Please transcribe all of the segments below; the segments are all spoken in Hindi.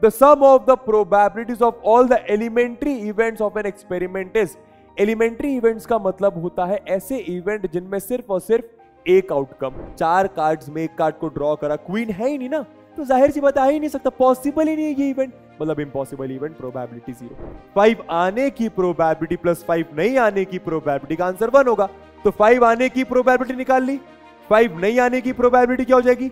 The sum of the probabilities of all the elementary events of an experiment is elementary events का मतलब होता है ऐसे event जिनमें सिर्फ और सिर्फ एक outcome चार cards में एक card को draw करा queen है ही नहीं ना तो जाहिर सी बता ही नहीं सकता पॉसिबल ही नहीं है ये इवेंट मतलब impossible event probability zero five आने की प्रोबेबिलिटी प्लस फाइव नहीं आने की प्रोबेबिलिटी का आंसर वन होगा तो फाइव आने की प्रोबेबिलिटी निकाल ली फाइव नहीं आने की प्रोबेबिलिटी क्या हो जाएगी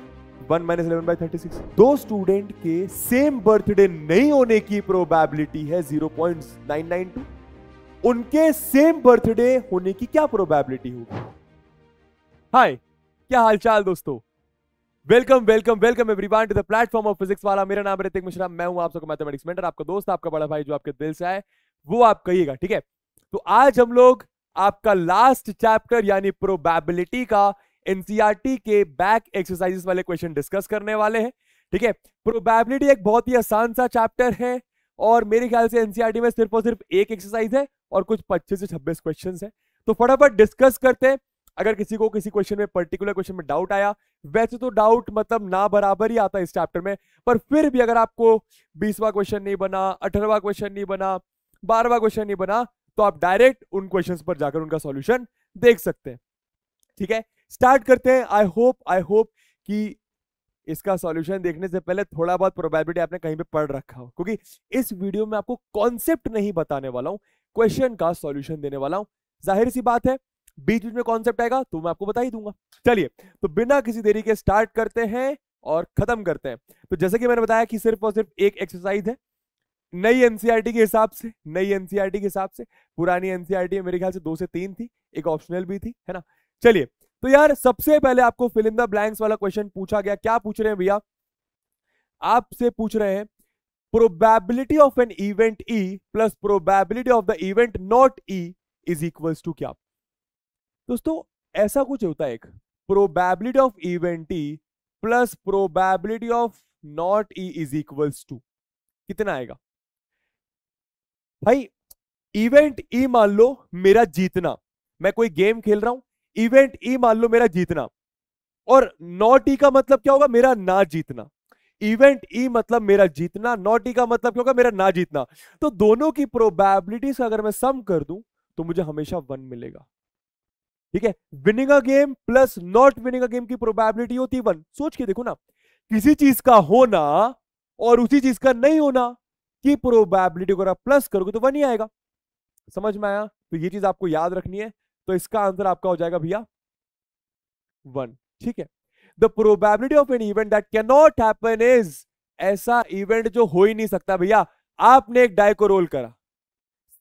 one minus eleven by thirty six दो स्टूडेंट के सेम बर्थडे नहीं होने की प्रोबेबिलिटी है zero point nine nine two उनके सेम बर्थडे होने की क्या प्रोबेबिलिटी होगी हाय क्या हालचाल दोस्तों welcome welcome welcome everyone to the platform of physics वाला मेरा नाम ऋतिक मिश्रा मैं हूं आप सबका मैथमेटिक्स मेंटर आपका दोस्त आपका बड़ा भाई जो आपके दिल से आए वो आप कहिएगा ठीक है तो आज हम लोग आपका लास्ट चैप्टर यानी प्रोबेबिलिटी का एनसीआरटी के बैक एक्सरसाइजेस वाले क्वेश्चन डिस्कस करने वाले हैं ठीक है प्रोबेबिलिटी एक बहुत ही आसान सा चैप्टर है और मेरे ख्याल से एनसीआरटी में सिर्फ और सिर्फ एक एक्सरसाइज है और कुछ पच्चीस से छब्बीस क्वेश्चन है तो फटाफट डिस्कस करते हैं अगर किसी को किसी क्वेश्चन में पर्टिकुलर क्वेश्चन में डाउट आया वैसे तो डाउट मतलब ना बराबर ही आता है इस चैप्टर में पर फिर भी अगर आपको बीसवा क्वेश्चन नहीं बना अठारवा क्वेश्चन नहीं बना बारहवा क्वेश्चन नहीं बना तो आप डायरेक्ट उन क्वेश्चंस पर जाकर उनका सॉल्यूशन देख सकते हैं ठीक है स्टार्ट करते हैं आई होप आई होप कि इसका सॉल्यूशन देखने से पहले थोड़ा बहुत प्रोबेबिलिटी आपने कहीं पे पढ़ रखा हो क्योंकि इस वीडियो में आपको कॉन्सेप्ट नहीं बताने वाला हूँ क्वेश्चन का सॉल्यूशन देने वाला हूँ जाहिर सी बात है बीच बीच में कॉन्सेप्ट आएगा तो मैं आपको बता ही दूंगा चलिए तो बिना किसी देरी के स्टार्ट करते हैं और खत्म करते हैं तो जैसे कि मैंने बताया कि सिर्फ और सिर्फ एक एक्सरसाइज है नई एनसीआरटी e के हिसाब से नई एनसीआरटी e के हिसाब से पुरानी एनसीआरटी e मेरे ख्याल से दो से तीन थी एक ऑप्शनल भी थी है ना चलिए तो यार सबसे पहले आपको फिल इन द ब्लैंक्स वाला क्वेश्चन पूछा गया क्या पूछ रहे हैं भैया आपसे पूछ रहे हैं probability of an event E plus probability of the event not E is equal to क्या दोस्तों ऐसा कुछ होता है एक probability of event E plus probability of not E is equal to कितना आएगा भाई इवेंट ई e मान लो मेरा जीतना मैं कोई गेम खेल रहा हूं इवेंट ई मान लो मेरा जीतना और नॉट ई का मतलब क्या होगा मेरा ना जीतना इवेंट ई मतलब मेरा जीतना नॉट ई का मतलब क्या होगा मेरा ना जीतना तो दोनों की प्रोबेबिलिटी अगर मैं सम कर दूं तो मुझे हमेशा वन मिलेगा ठीक है winning a game plus not winning a game की प्रोबेबिलिटी होती है वन सोच के देखो ना किसी चीज का होना और उसी चीज का नहीं होना की प्रोबेबिलिटी अगर आप प्लस करोगे तो वन ही आएगा समझ में आया तो ये चीज आपको याद रखनी है तो इसका आंसर आपका हो जाएगा भैया वन ठीक है the probability of an event that can not happen is ऐसा इवेंट जो हो ही नहीं सकता भैया आपने एक डाई को रोल करा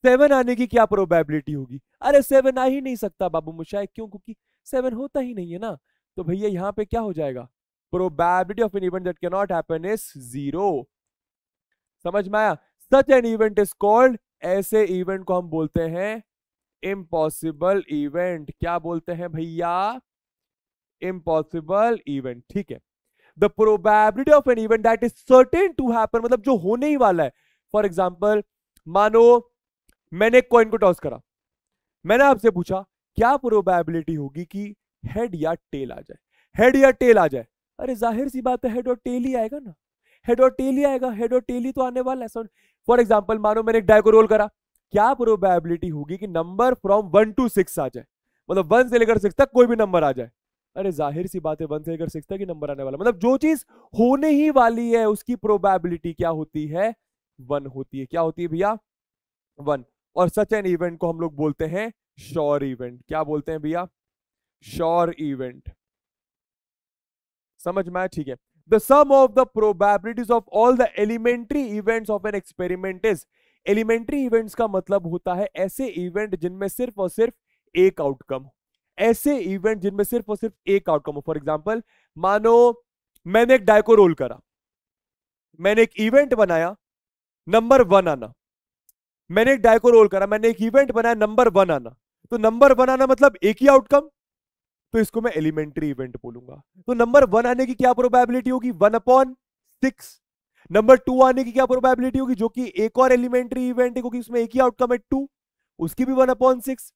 सेवन आने की क्या प्रोबेबिलिटी होगी अरे सेवन आ ही नहीं सकता बाबू मुशाह क्यों क्योंकि सेवन होता ही नहीं है ना तो भैया यहाँ पे क्या हो जाएगा probability of an event that can not happen is zero समझ में आया such an event is called ऐसे इवेंट को हम बोलते हैं इम्पॉसिबल इवेंट क्या बोलते हैं भैया इम्पॉसिबल इवेंट ठीक है the probability of an event that is certain to happen मतलब जो होने ही वाला है फॉर एग्जाम्पल मानो मैंने एक कॉइन को टॉस करा मैंने आपसे पूछा क्या प्रोबेबिलिटी होगी कि हेड या टेल आ जाए हेड या टेल आ जाए अरे जाहिर सी बात है हेड और टेल ही आएगा ना हेड और टेल ही आएगा हेड और टेल ही तो आने वाला है फॉर एग्जाम्पल मानो मैंने एक डाय को रोल करा क्या प्रोबेबिलिटी होगी कि number from one to six आ जाए मतलब वन से लेकर सिक्स तक कोई भी नंबर आ जाए अरे जाहिर सी बात है वन से लेकर सिक्स तक ही नंबर आने वाला मतलब जो चीज होने ही वाली है उसकी प्रोबेबिलिटी क्या होती है वन होती है क्या होती है भैया वन और सच एन इवेंट को हम लोग बोलते हैं श्योर इवेंट क्या बोलते हैं भैया श्योर इवेंट समझ में आया ठीक है the sum of the probabilities of all the elementary events of an experiment is elementary events का मतलब होता है ऐसे इवेंट जिनमें सिर्फ और सिर्फ एक आउटकम ऐसे इवेंट जिनमें सिर्फ और सिर्फ एक आउटकम हो फॉर एग्जाम्पल मानो मैंने एक डायको रोल करा मैंने एक इवेंट बनाया नंबर वन आना मैंने एक डायको रोल करा मैंने एक इवेंट बनाया नंबर वन आना तो नंबर वन आना मतलब एक ही आउटकम तो इसको मैं एलिमेंट्री इवेंट बोलूंगा तो नंबर वन आने की क्या प्रोबेबिलिटी होगी one upon six number two आने की क्या प्रोबेबिलिटी होगी जो कि एक और एलिमेंट्री इवेंट है क्योंकि उसमें एक ही आउटकम है टू उसकी भी वन अपॉइंट सिक्स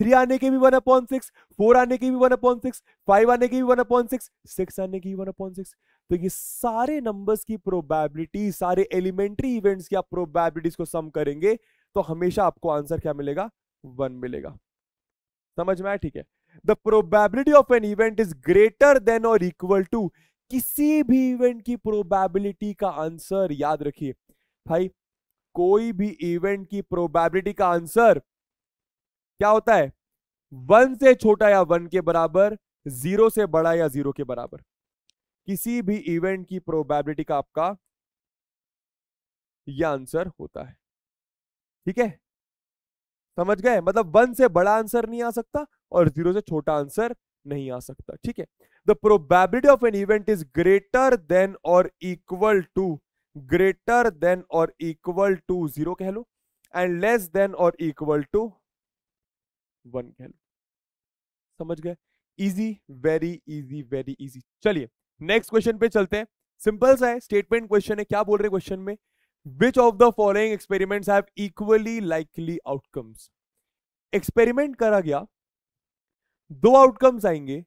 थ्री आने के भी वन अपॉइंट सिक्स फोर आने के भी वन अपॉइंट सिक्स फाइव आने के भी वन अपॉइंट सिक्स सिक्स आने की वन अपॉइंट सिक्स तो ये सारे नंबर्स की प्रोबेबिलिटी सारे एलिमेंट्री इवेंट्स की आप प्रोबेबिलिटीज को सम करेंगे तो हमेशा आपको आंसर क्या मिलेगा वन मिलेगा समझ में आया ठीक है the probability of an event is greater than और इक्वल टू किसी भी इवेंट की प्रोबेबिलिटी का आंसर याद रखिए भाई कोई भी इवेंट की प्रोबेबिलिटी का आंसर क्या होता है वन से छोटा या वन के बराबर जीरो से बड़ा या जीरो के बराबर किसी भी इवेंट की प्रोबेबिलिटी का आपका यह आंसर होता है ठीक है समझ गए मतलब वन से बड़ा आंसर नहीं आ सकता और जीरो से छोटा आंसर नहीं आ सकता ठीक है the probability of an event is greater than और इक्वल टू ग्रेटर देन और इक्वल टू जीरो कह लो एंड लेस देन और इक्वल टू वन कह लो समझ गए easy very easy very easy चलिए नेक्स्ट क्वेश्चन पे चलते हैं सिंपल सा है स्टेटमेंट क्वेश्चन है क्या बोल रहे क्वेश्चन में which of the following experiments have equally likely outcomes experiment करा गया दो आउटकम्स आएंगे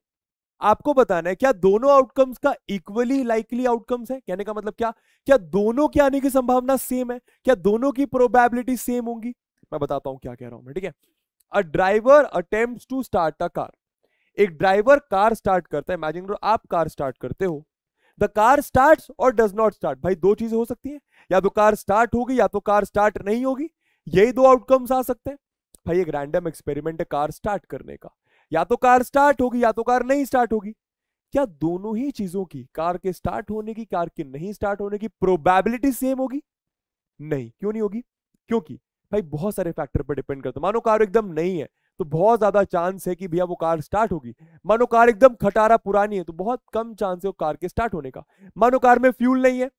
आपको बताना है क्या दोनों आउटकम्स का इक्वली लाइकली आउटकम्स है कहने का मतलब क्या क्या दोनों के आने की संभावना सेम है क्या दोनों की प्रोबेबिलिटी सेम होंगी मैं बताता हूं क्या कह रहा हूं मैं ठीक है a driver attempt to start a car एक ड्राइवर कार स्टार्ट करता है इमेजिन करो आप कार स्टार्ट करते हो the car start or does not start भाई दो चीजें हो सकती है या तो कार स्टार्ट होगी या तो कार स्टार्ट नहीं होगी यही दो आउटकम्स आ सकते हैं भाई एक रैंडम एक्सपेरिमेंट है कार स्टार्ट करने का या तो कार स्टार्ट होगी या तो कार नहीं स्टार्ट होगी क्या दोनों ही चीजों की कार के स्टार्ट होने की कार के नहीं स्टार्ट होने की प्रोबेबिलिटी सेम होगी नहीं क्यों नहीं होगी क्योंकि भाई बहुत सारे फैक्टर पर डिपेंड करता मानो कार एकदम नहीं है तो बहुत ज्यादा चांस है कि भैया वो कार स्टार्ट होगी मानो कार एकदम खटारा पुरानी है तो बहुत कम चांस है वो कार के स्टार्ट होने का मानो कार में फ्यूल नहीं है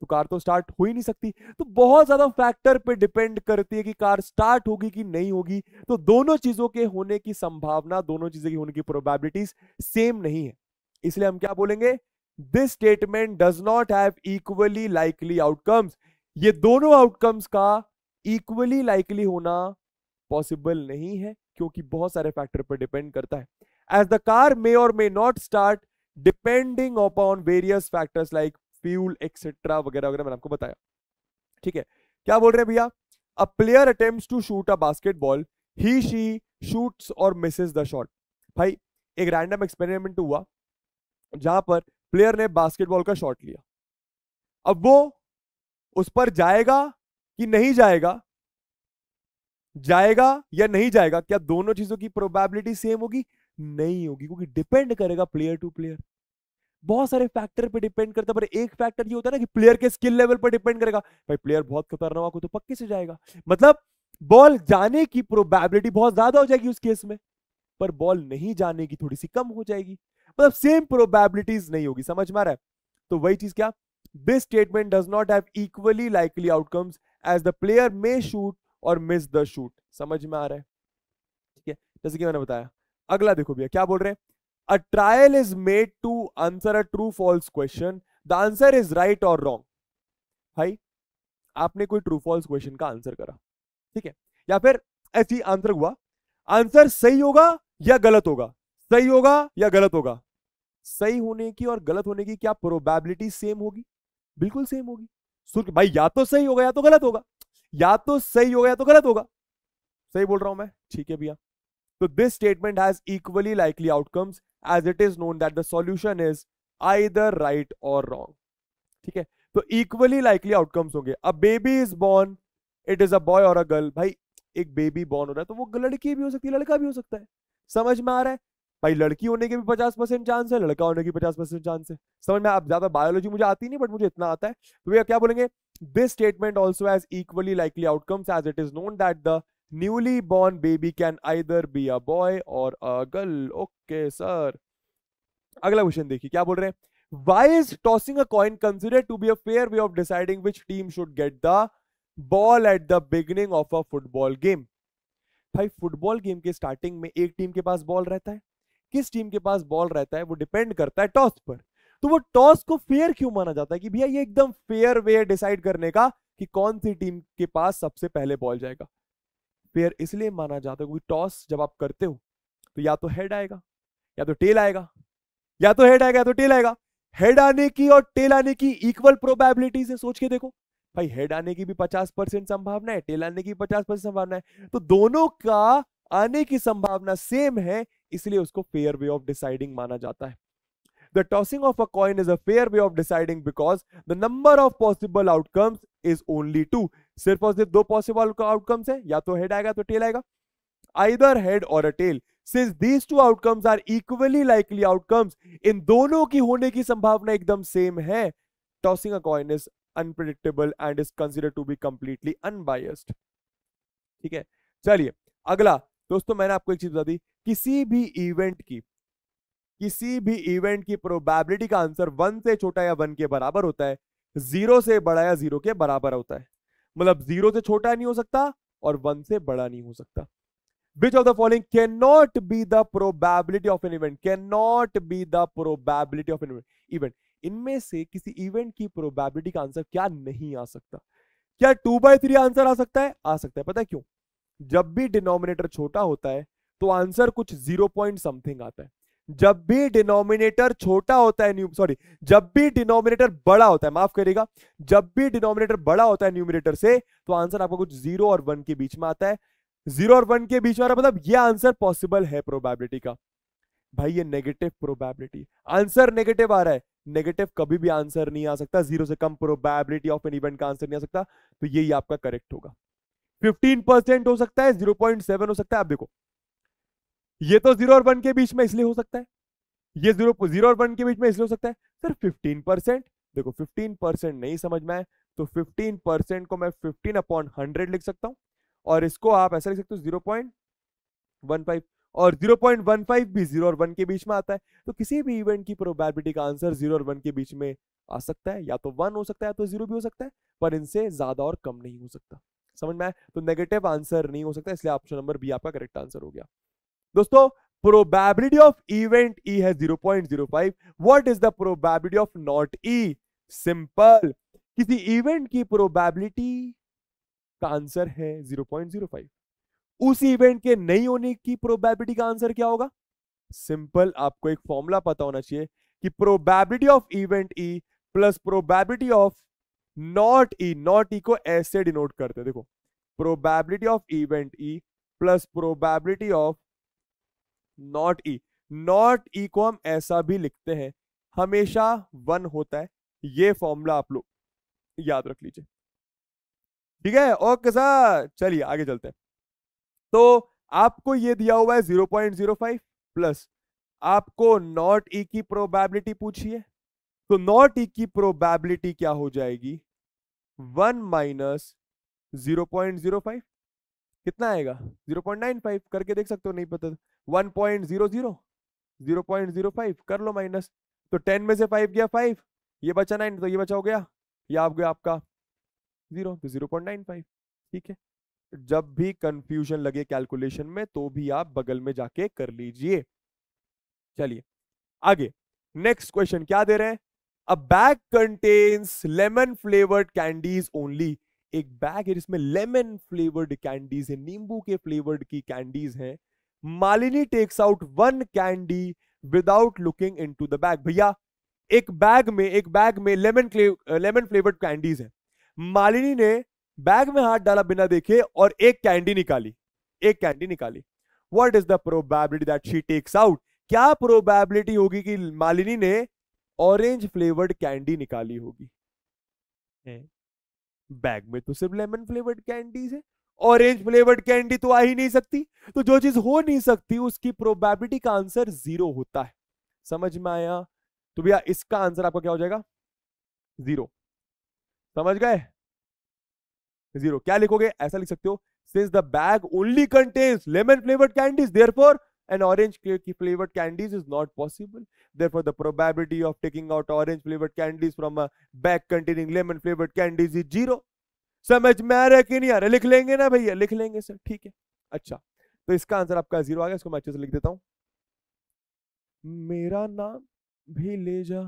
तो कार तो स्टार्ट हो ही नहीं सकती तो बहुत ज्यादा फैक्टर पे डिपेंड करती है कि कार स्टार्ट होगी कि नहीं होगी तो दोनों चीजों के होने की संभावना दोनों चीजों की होने की प्रोबेबिलिटीज सेम नहीं है इसलिए हम क्या बोलेंगे this statement does not have equally likely outcomes ये दोनों आउटकम्स का इक्वली लाइकली होना पॉसिबल नहीं है क्योंकि बहुत सारे फैक्टर पर डिपेंड करता है as the car may or may not start depending upon various factors like fuel etcetera वगैरह वगैरह मैंने आपको बताया ठीक है क्या बोल रहे हैं भैया a player attempt to shoot a basketball he she shoots or misses the shot भाई एक रैंडम एक्सपेरिमेंट हुआ जहां पर प्लेयर ने बास्केटबॉल का शॉट लिया अब वो उस पर जाएगा कि नहीं जाएगा जाएगा या नहीं जाएगा क्या दोनों चीजों की प्रोबेबिलिटी सेम होगी नहीं होगी क्योंकि डिपेंड करेगा प्लेयर टू प्लेयर बहुत सारे फैक्टर पे डिपेंड करता है पर एक फैक्टर ये होता है ना कि प्लेयर के स्किल लेवल पर डिपेंड करेगा भाई प्लेयर बहुत खतरनाक हो तो पक्के से जाएगा मतलब बॉल जाने की प्रोबेबिलिटी बहुत ज्यादा हो जाएगी उस केस में पर बॉल नहीं जाने की थोड़ी सी कम हो जाएगी मतलब सेम प्रोबेबिलिटीज नहीं होगी समझ में आ रहा है तो वही चीज क्या this statement does not have equally likely outcomes as the player may shoot or miss the shoot समझ में आ रहा है ठीक है जैसे कि मैंने बताया अगला देखो भैया क्या बोल रहे हैं A trial is made to answer a true false question. The answer is right or wrong. भाई आपने कोई ट्रू फॉल्स क्वेश्चन का आंसर करा ठीक है या फिर ऐसी आंसर हुआ आंसर सही होगा या गलत होगा सही होगा या गलत होगा सही होने की और गलत होने की क्या प्रोबेबिलिटी सेम होगी बिल्कुल सेम होगी सुन भाई या तो सही होगा या तो गलत होगा या तो सही होगा या तो गलत होगा सही बोल रहा हूं मैं ठीक है भैया So this statement has equally likely outcomes as it is known that the solution is either right or wrong. ठीक है तो equally likely outcomes होंगे A baby is born, it is a boy or a girl. भाई एक बेबी बॉर्न हो रहा है तो वो लड़की भी हो सकती है लड़का भी हो सकता है समझ में आ रहा है भाई लड़की होने के भी पचास परसेंट चांस है लड़का होने की पचास परसेंट चांस है समझ में आप ज्यादा बायोलॉजी मुझे आती नहीं बट मुझे इतना आता है तो भैया क्या बोलेंगे this statement also has equally likely outcomes as it is known that the newly born baby can either be a boy or a girl okay sir अगला क्वेश्चन देखिए क्या बोल रहे हैं why is tossing a coin consider to be a fair way of deciding which team should get the ball at the beginning of a football game भाई फुटबॉल गेम के स्टार्टिंग में एक टीम के पास बॉल रहता है किस टीम के पास बॉल रहता है वो डिपेंड करता है टॉस पर तो वो टॉस को फेयर क्यों माना जाता है कि भैया ये एकदम फेयर वे डिसाइड करने का कि कौन सी टीम के पास सबसे पहले बॉल जाएगा पेयर इसलिए माना जाता है क्योंकि टॉस जब आप करते हो तो या तो हेड आएगा या तो टेल आएगा या तो हेड आएगा या तो टेल आएगा हेड आने की और टेल आने की इक्वल प्रोबेबिलिटी से सोच के देखो भाई हेड आने की भी 50 परसेंट संभावना है टेल आने की 50 परसेंट संभावना है तो दोनों का आने की संभावना सेम है इसलिए उसको फेयर वे ऑफ डिसाइडिंग माना जाता है the tossing of a coin is a fair way of deciding because the number of possible outcomes is only two सिर्फ और सिर्फ दो पॉसिबल आउटकम्स है या तो हेड आएगा तो टेल आएगा either head or a tail since these two outcomes are equally likely outcomes इन दोनों की होने की संभावना एकदम सेम है tossing a coin is unpredictable and is consider to be completely unbiased ठीक है चलिए अगला दोस्तों मैंने आपको एक चीज बता दी किसी भी इवेंट की किसी भी इवेंट की प्रोबेबिलिटी का आंसर वन से छोटा या वन के बराबर होता है जीरो से बड़ा या जीरो के बराबर होता है मतलब जीरो से छोटा नहीं हो सकता और वन से बड़ा नहीं हो सकता of the following can not be the probability of an event can not be the probability of an event event इनमें से किसी इवेंट की प्रोबेबिलिटी का आंसर क्या नहीं आ सकता क्या टू बाई थ्री आंसर आ सकता है आ सकता है पता है क्यों जब भी डिनोमिनेटर छोटा होता है तो आंसर कुछ जीरो पॉइंट समथिंग आता है जब भी डिनोमिनेटर छोटा होता है सॉरी जब भी डिनोमिनेटर बड़ा होता है माफ करिएगा जब भी डिनोमिनेटर बड़ा होता है न्यूमिनेटर से तो आंसर आपका कुछ जीरो और वन के बीच में आता है जीरो और वन के बीच में मतलब ये आंसर पॉसिबल है प्रोबेबिलिटी का भाई ये नेगेटिव प्रोबेबिलिटी आंसर नेगेटिव आ रहा है नेगेटिव कभी भी आंसर नहीं आ सकता जीरो से कम प्रोबेबिलिटी ऑफ एन इवेंट का आंसर नहीं आ सकता तो यही आपका करेक्ट होगा 15 हो सकता है 0.7 हो सकता है आप देखो ये तो जीरो और वन के बीच में इसलिए हो सकता है ये जीरो जीरो और वन के बीच में इसलिए हो सकता है सर फिफ्टीन परसेंट देखो फिफ्टीन परसेंट नहीं समझ में आए तो फिफ्टीन परसेंट को मैं फिफ्टीन अपॉन हंड्रेड लिख सकता हूं और इसको आप ऐसा लिख सकते हो जीरो पॉइंट वन फाइव और जीरो पॉइंट वन फाइव भी जीरो और वन के बीच में आता है तो किसी भी इवेंट की प्रोबेबिलिटी का आंसर जीरो और वन के बीच में आ सकता है या तो वन हो सकता है या तो जीरो भी हो सकता है पर इनसे ज्यादा और कम नहीं हो सकता समझ में आए तो नेगेटिव आंसर नहीं हो सकता इसलिए ऑप्शन नंबर बी आपका करेक्ट आंसर हो गया दोस्तों प्रोबेबिलिटी ऑफ इवेंट ई है 0.05 what is the probability of not E simple किसी इवेंट की प्रोबेबिलिटी का आंसर है 0.05 उस इवेंट के नहीं होने की प्रोबेबिलिटी का आंसर क्या होगा सिंपल आपको एक फॉर्मूला पता होना चाहिए कि probability of event E plus probability of not E not E को ऐसे डिनोट करते देखो probability of event E plus probability of not E not E को हम ऐसा भी लिखते हैं हमेशा वन होता है ये फॉर्मूला आप लोग याद रख लीजिए ठीक है ओके सर चलिए आगे चलते हैं तो आपको ये दिया हुआ है 0.05 प्लस आपको नॉट ई की प्रोबेबिलिटी पूछी है तो नॉट ई की प्रोबेबिलिटी क्या हो जाएगी one minus zero point zero five कितना आएगा 0.95 करके देख सकते हो नहीं पता 1.00 तो। 0.05 कर लो माइनस तो 10 में से 5 गया 5 ये बचा नाइन तो ये बचा हो गया ये आप गया आपका जीरो तो 0.95 ठीक है जब भी कंफ्यूजन लगे कैलकुलेशन में तो भी आप बगल में जाके कर लीजिए चलिए आगे नेक्स्ट क्वेश्चन क्या दे रहे हैं a bag contains lemon flavoured candies only एक बैग है जिसमें लेमन फ्लेवर्ड कैंडीज है नींबू के फ्लेवर्ड की कैंडीज हैं Malini takes out one candy without looking into the bag भैया एक बैग में एक बैग में लेमन लेमन फ्लेवर्ड कैंडीज है मालिनी ने बैग में हाथ डाला बिना देखे और एक कैंडी निकाली एक कैंडी निकाली what is the probability that she takes out क्या प्रोबेबिलिटी होगी कि मालिनी ने ऑरेंज फ्लेवर्ड कैंडी निकाली होगी बैग में तो सिर्फ लेमन फ्लेवर्ड कैंडीज है ऑरेंज फ्लेवर्ड कैंडी तो आ ही नहीं सकती तो जो चीज हो नहीं सकती उसकी प्रोबेबिलिटी का आंसर जीरो होता है समझ में आया तो भैया इसका आंसर आपका क्या हो जाएगा जीरो समझ गए जीरो क्या लिखोगे ऐसा लिख सकते हो since the bag only contains lemon flavoured candies there an orange flavored candies is not possible. Therefore, the probability of taking out orange flavored candies from a bag containing lemon flavored candies is zero. समझ में आ रहा है कि नहीं आ रहा लिख लेंगे ना भैया लिख लेंगे सर ठीक है अच्छा तो इसका आंसर आपका जीरो आ गया इसको मैं अच्छे से लिख देता हूँ मेरा नाम भी ले जा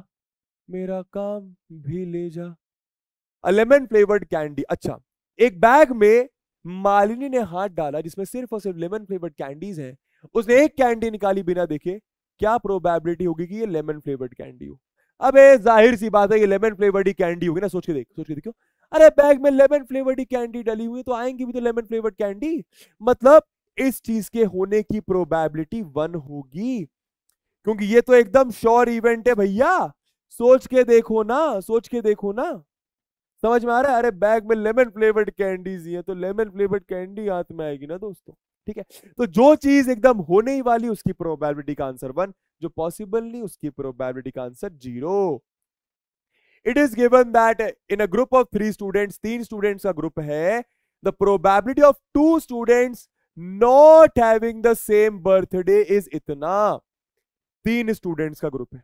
मेरा काम भी ले जा लेमन फ्लेवर्ड कैंडी अच्छा एक बैग में मालिनी ने हाथ डाला जिसमें सिर्फ और सिर्फ लेमन फ्लेवर्ड कैंडीज हैं उसने एक कैंडी निकाली बिना देखे क्या प्रोबेबिलिटी होगी कि ये लेमन फ्लेवर्ड कैंडी हो अबे जाहिर सी बात है ये लेमन फ्लेवर्ड ही कैंडी होगी ना सोच के देख सोच के देखो अरे बैग में लेमन फ्लेवर्ड ही कैंडी डली हुई है तो आएंगी भी तो लेमन फ्लेवर्ड कैंडी मतलब इस चीज के होने की प्रोबेबिलिटी वन होगी क्योंकि ये तो एकदम श्योर इवेंट है भैया सोच के देखो ना सोच के देखो ना समझ में आ रहा है अरे बैग में लेमन फ्लेवर्ड कैंडीज ही है तो लेमन फ्लेवर्ड कैंडी हाथ में आएगी ना दोस्तों ठीक है तो जो चीज एकदम होने ही वाली उसकी प्रोबेबिलिटी का आंसर वन जो पॉसिबल नहीं उसकी प्रोबेबिलिटी का answer zero it is given that in a group of three students तीन स्टूडेंट्स का ग्रुप है the probability of two students not having the same birthday is इतना तीन स्टूडेंट्स का ग्रुप है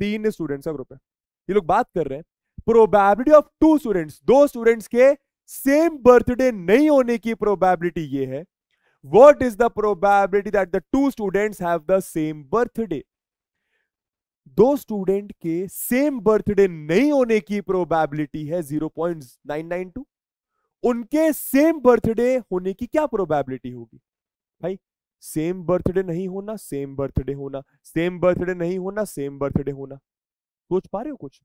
तीन स्टूडेंट्स का ग्रुप है ये लोग बात कर रहे हैं प्रोबेबिलिटी ऑफ टू स्टूडेंट्स दो स्टूडेंट्स के सेम बर्थडे नहीं होने की प्रोबेबिलिटी ये है what is the probability that the two student have the same birthday दो स्टूडेंट के सेम बर्थडे नहीं होने की प्रोबेबिलिटी है 0.992 उनके सेम बर्थडे होने की क्या प्रोबेबिलिटी होगी भाई सेम बर्थडे नहीं होना सेम बर्थडे होना सेम बर्थडे नहीं होना सेम बर्थडे होना सोच पा रहे हो कुछ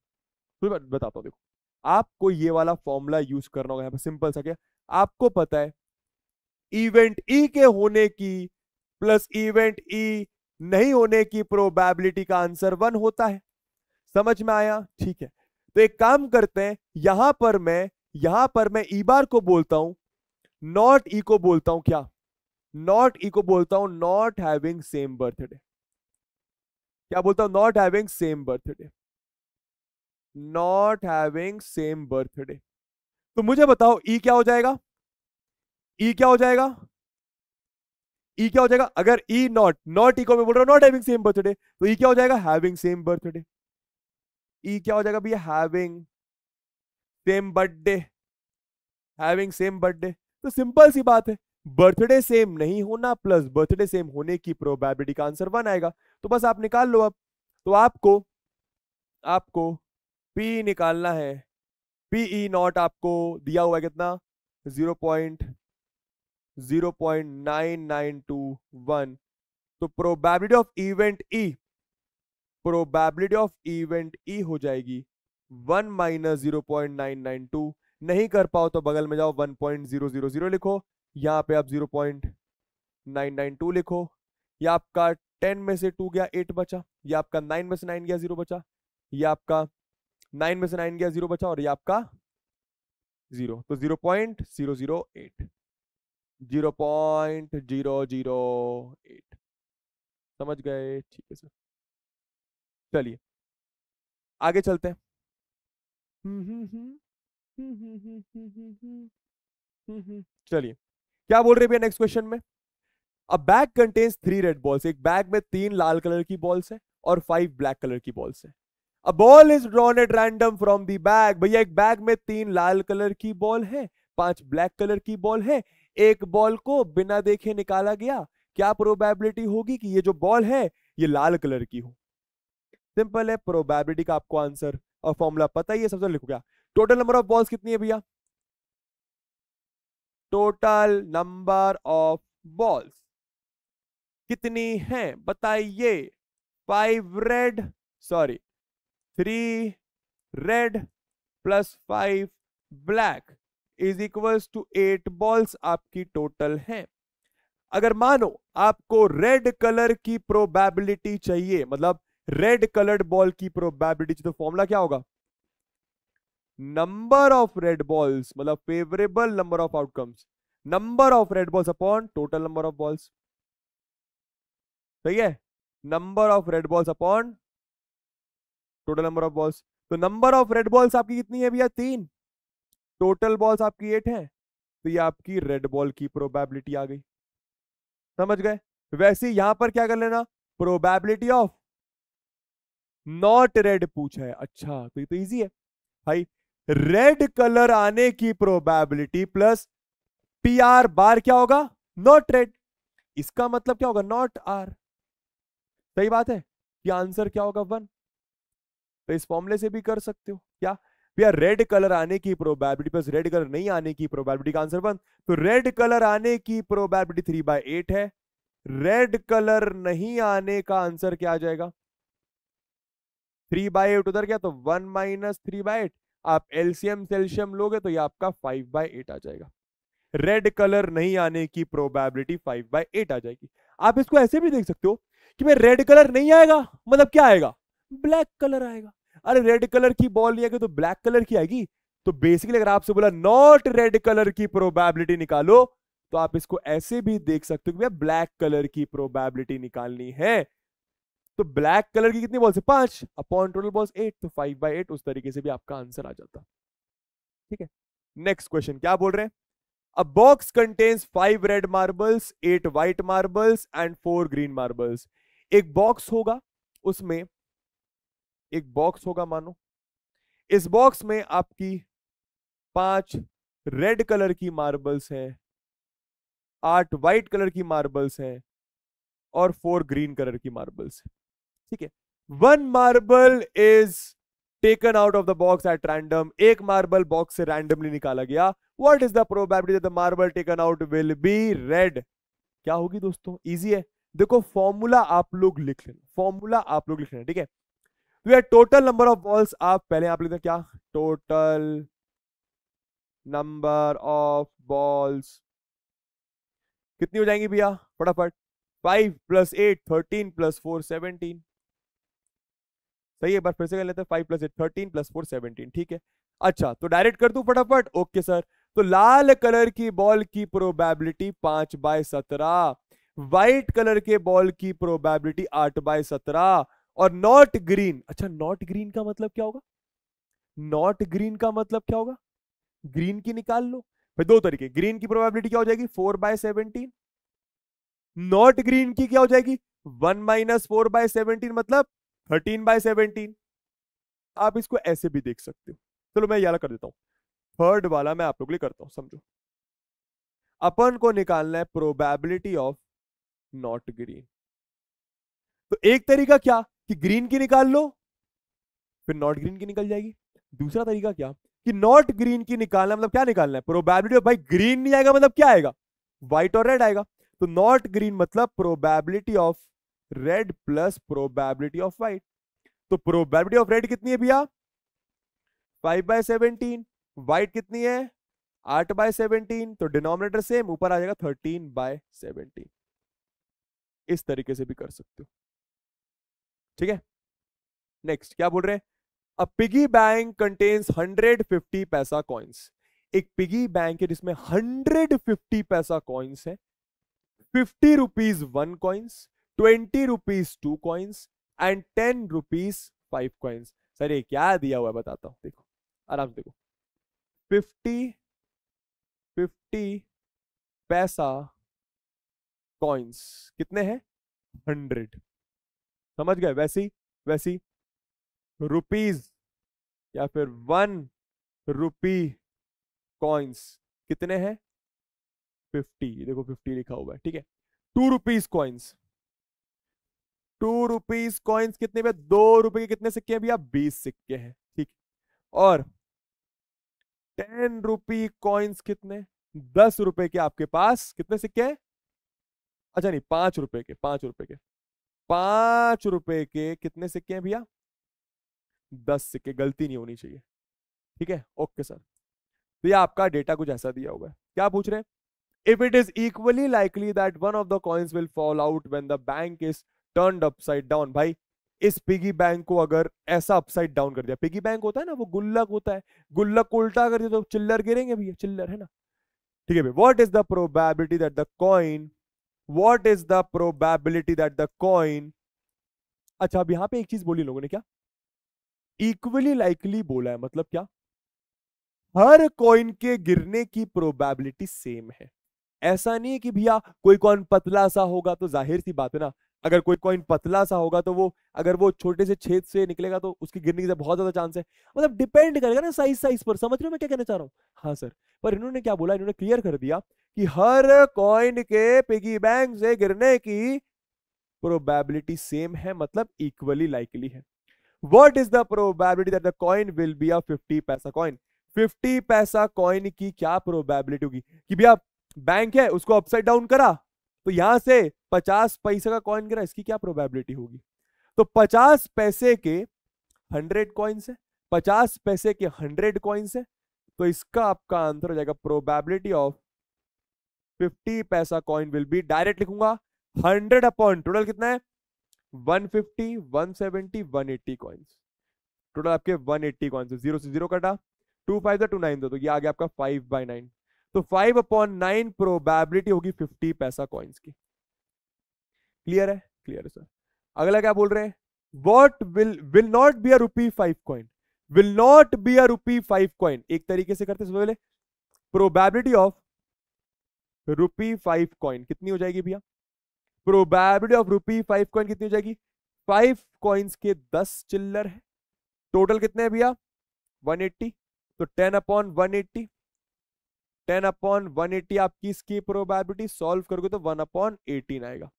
बताता हूँ देखो आपको ये वाला फॉर्मूला यूज करना होगा यहाँ पर सिंपल सा क्या आपको पता है इवेंट ई e के होने की प्लस इवेंट ई नहीं होने की प्रोबेबिलिटी का आंसर वन होता है समझ में आया ठीक है तो एक काम करते हैं यहां पर मैं यहां पर मैं ई e बार को बोलता हूं नॉट ई e को बोलता हूं क्या नॉट ई e को बोलता हूं नॉट हैविंग सेम बर्थडे क्या बोलता हूं not having same birthday not having same birthday तो मुझे बताओ ई e क्या हो जाएगा ई e क्या हो जाएगा ई e क्या हो जाएगा अगर ई नॉट नॉट ई को मैं बोल रहा हूं नॉट हैविंग सेम बर्थडे तो ई क्या हो जाएगा हैविंग सेम बर्थडे ई क्या हो जाएगा भैया having same birthday having same birthday तो सिंपल सी बात है बर्थडे सेम नहीं होना प्लस बर्थडे सेम होने की प्रोबेबिलिटी का आंसर वन आएगा तो बस आप निकाल लो अब तो आपको आपको पी निकालना है पी ई नॉट आपको दिया हुआ है कितना zero point zero point nine nine two one तो probability of event E probability of event E हो जाएगी one minus zero point nine nine two नहीं कर पाओ तो बगल में जाओ one point zero zero zero लिखो यहाँ पे आप zero point nine nine two लिखो या आपका टेन में से टू गया एट बचा या आपका नाइन में से नाइन गया जीरो बचा या आपका नाइन में से नाइन गया जीरो बचा और ये आपका जीरो तो zero point zero zero eight zero point zero zero eight समझ गए ठीक है सर चलिए आगे चलते हैं चलिए क्या बोल रहे भैया नेक्स्ट क्वेश्चन में a bag contains three red balls एक बैग में तीन लाल कलर की बॉल्स है और फाइव ब्लैक कलर की बॉल्स है a ball is drawn at random from the bag भैया एक बैग में तीन लाल कलर की बॉल है पांच ब्लैक कलर की बॉल है एक बॉल को बिना देखे निकाला गया क्या प्रोबेबिलिटी होगी कि ये जो बॉल है ये लाल कलर की हो सिंपल है प्रोबेबिलिटी का आपको आंसर और फॉर्मूला पता ही है सबसे लिखो क्या टोटल नंबर ऑफ बॉल्स कितनी है भैया टोटल नंबर ऑफ बॉल्स कितनी है बताइए five red sorry three red plus five black is equals to eight balls आपकी टोटल है अगर मानो आपको रेड कलर की प्रोबेबिलिटी चाहिए मतलब रेड कलर्ड बॉल की प्रोबेबिलिटी तो फॉर्मूला क्या होगा नंबर ऑफ रेड बॉल्स मतलब favourable number of outcomes number of red balls upon total number of balls सही है number of red balls upon total number of balls तो नंबर ऑफ रेड बॉल्स आपकी कितनी है भैया तीन टोटल बॉल्स आपकी एट है तो ये आपकी रेड बॉल की प्रोबेबिलिटी आ गई समझ गए वैसे यहां पर क्या कर लेना प्रोबेबिलिटी ऑफ नॉट रेड पूछा है अच्छा तो ये तो इजी है भाई रेड कलर आने की probability plus P R bar क्या होगा नॉट रेड इसका मतलब क्या होगा नॉट आर सही बात है कि आंसर क्या होगा वन तो इस फॉर्मुले से भी कर सकते हो क्या भैया रेड कलर आने की प्रोबेबिलिटी प्लस रेड कलर नहीं आने की प्रोबेबिलिटी का आंसर वन तो रेड कलर आने की प्रोबेबिलिटी थ्री बाय एट है रेड कलर नहीं आने का आंसर क्या आ जाएगा थ्री बाय एट उधर गया तो one minus three by eight आप एलसीएम सेल्शियम लोगे तो ये आपका फाइव बाय एट आ जाएगा रेड कलर नहीं आने की प्रोबेबिलिटी फाइव बाय एट आ जाएगी आप इसको ऐसे भी देख सकते हो कि भाई रेड कलर नहीं आएगा मतलब क्या आएगा ब्लैक कलर आएगा अरे रेड कलर की बॉल नहीं आएगी तो ब्लैक कलर की आएगी तो बेसिकली अगर आपसे बोला नॉट रेड कलर की प्रोबेबिलिटी निकालो तो आप इसको ऐसे भी देख सकते हो कि भैया ब्लैक कलर की प्रोबेबिलिटी निकालनी है तो ब्लैक कलर की कितनी बॉल से पांच अपॉन टोटल बॉल्स एट तो फाइव बाई एट उस तरीके से भी आपका आंसर आ जाता ठीक है नेक्स्ट क्वेश्चन क्या बोल रहे हैं a box contains five red marbles eight white marbles and four green marbles एक बॉक्स होगा उसमें एक बॉक्स होगा मानो इस बॉक्स में आपकी पांच रेड कलर की मार्बल्स हैं आठ व्हाइट कलर की मार्बल्स हैं और फोर ग्रीन कलर की मार्बल्स हैं ठीक है one marble is taken out of the box at random एक मार्बल बॉक्स से रैंडमली निकाला गया what is the probability the marble taken out will be red क्या होगी दोस्तों इजी है देखो फॉर्मूला आप लोग लिख लेना फॉर्मूला आप लोग लिख लेना ठीक है where total number of balls आप पहले आप लेते क्या टोटल नंबर ऑफ बॉल्स कितनी हो जाएंगी भैया फटाफट five plus eight thirteen plus four seventeen सही है बार फिर से कर लेते हैं five plus eight thirteen plus four seventeen ठीक है अच्छा तो डायरेक्ट कर दू फटाफट ओके सर तो लाल कलर की बॉल की प्रोबेबिलिटी पांच बाय सत्रह व्हाइट कलर के बॉल की प्रोबेबिलिटी आठ बाय सत्रह और नॉट ग्रीन अच्छा नॉट ग्रीन का मतलब क्या होगा नॉट ग्रीन का मतलब क्या होगा ग्रीन की निकाल लो भाई दो तरीके ग्रीन की प्रोबेबिलिटी क्या हो जाएगी four by seventeen not green की क्या हो जाएगी one minus four by seventeen मतलब थर्टीन बाय सेवनटीन आप इसको ऐसे भी देख सकते हो चलो मैं यार कर देता हूं थर्ड वाला मैं आप लोग करता हूं समझो अपन को निकालना है प्रोबेबिलिटी ऑफ नॉट ग्रीन तो एक तरीका क्या कि ग्रीन की निकाल लो फिर नॉट ग्रीन की निकल जाएगी दूसरा तरीका क्या कि नॉट ग्रीन की निकालना मतलब क्या निकालना है प्रोबेबिलिटी भाई ग्रीन नहीं आएगा मतलब क्या आएगा व्हाइट और रेड आएगा तो नॉट ग्रीन मतलब probability of red plus probability of white तो प्रोबेबिलिटी ऑफ रेड कितनी है भैया फाइव बाय सेवनटीन व्हाइट कितनी है आठ बाय सेवनटीन तो डिनोमिनेटर सेम ऊपर आ जाएगा थर्टीन बाय सेवनटीन इस तरीके से भी कर सकते हो ठीक है नेक्स्ट क्या बोल रहे हैं पिगी बैंक कंटेन्स 150 पैसा कॉइन्स एक पिगी बैंक है जिसमें 150 पैसा कॉइन्स है fifty rupees one coins twenty rupees two coins and ten rupees five coins sir ये क्या दिया हुआ है बताता हूं देखो आराम से देखो फिफ्टी फिफ्टी पैसा कॉइन्स कितने हैं हंड्रेड समझ गए वैसी वैसी रुपीज या फिर वन रुपी कॉइन्स कितने हैं फिफ्टी देखो फिफ्टी लिखा हुआ है ठीक है two rupees coins two rupees coins कितने भैया दो रुपए के कितने सिक्के हैं भैया बीस सिक्के हैं ठीक और टेन रुपी कॉइन्स कितने दस रुपए के आपके पास कितने सिक्के हैं अच्छा नहीं पांच रुपए के पांच रुपए के पांच रुपए के कितने सिक्के हैं भैया दस सिक्के गलती नहीं होनी चाहिए ठीक है ओके सर तो ये आपका डेटा कुछ ऐसा दिया हुआ है क्या पूछ रहे हैं if it is equally likely that one of the coins will fall out when the bank is turn upside down भाई इस पिगी बैंक को अगर ऐसा अपसाइड डाउन कर दिया पिगी बैंक होता है ना वो गुल्लक होता है गुल्लक को उल्टा कर दिया तो चिल्लर गिरेंगे भैया चिल्लर है ना ठीक है भाई what is the probability that the coin what is the probability that the coin अच्छा अब यहां पे एक चीज बोली लोगों ने क्या इक्वली लाइकली बोला है मतलब क्या हर कॉइन के गिरने की प्रोबेबिलिटी सेम है ऐसा नहीं है कि भैया कोई कॉइन पतला सा होगा तो जाहिर सी बात है ना अगर कोई कॉइन पतला सा होगा तो वो अगर वो छोटे से छेद से निकलेगा तो उसकी गिरने का बहुत ज्यादा चांस है मतलब डिपेंड करेगा ना साइज साइज पर समझ रहे हो मैं क्या कहना चाह रहा हूँ हाँ सर पर इन्होंने क्या बोला इन्होंने क्लियर कर दिया कि हर कॉइन के पिगी बैंक से गिरने की प्रोबेबिलिटी सेम है मतलब इक्वली लाइकली है what is the probability that the coin will be a fifty paisa coin 50 paisa coin की क्या प्रोबेबिलिटी होगी कि भैया बैंक है उसको अपसाइड डाउन करा तो यहां से पचास पैसे का कॉइन गिरा इसकी क्या प्रोबेबिलिटी होगी तो पचास पैसे के हंड्रेड कॉइन्स है पचास पैसे के हंड्रेड कॉइन्स है तो इसका आपका आंसर हो जाएगा probability of fifty paisa coin will be direct लिखूंगा हंड्रेड अपॉन टोटल कितना है one fifty one seventy one eighty coins total आपके वन एट्टी कॉइन्स जीरो से जीरो कटा टू फाइव टू नाइन दो तो ये आ गया आपका फाइव बाई नाइन तो फाइव अपॉन नाइन प्रोबेबिलिटी होगी फिफ्टी पैसा कॉइन्स की क्लियर है क्लियर है सर अगला क्या बोल रहे हैं what will will not be a rupee five coin will not be a rupee five coin एक तरीके से करते सबसे पहले probability of rupee five coin कितनी हो जाएगी भैया probability of rupee five coin कितनी हो जाएगी फाइव कॉइन्स के दस चिल्लर है टोटल कितने हैं भैया 180 तो 10 upon 180 ten upon one eighty आपकी इसकी प्रोबेबिलिटी सॉल्व करोगे तो वन अपॉन एटीन आएगा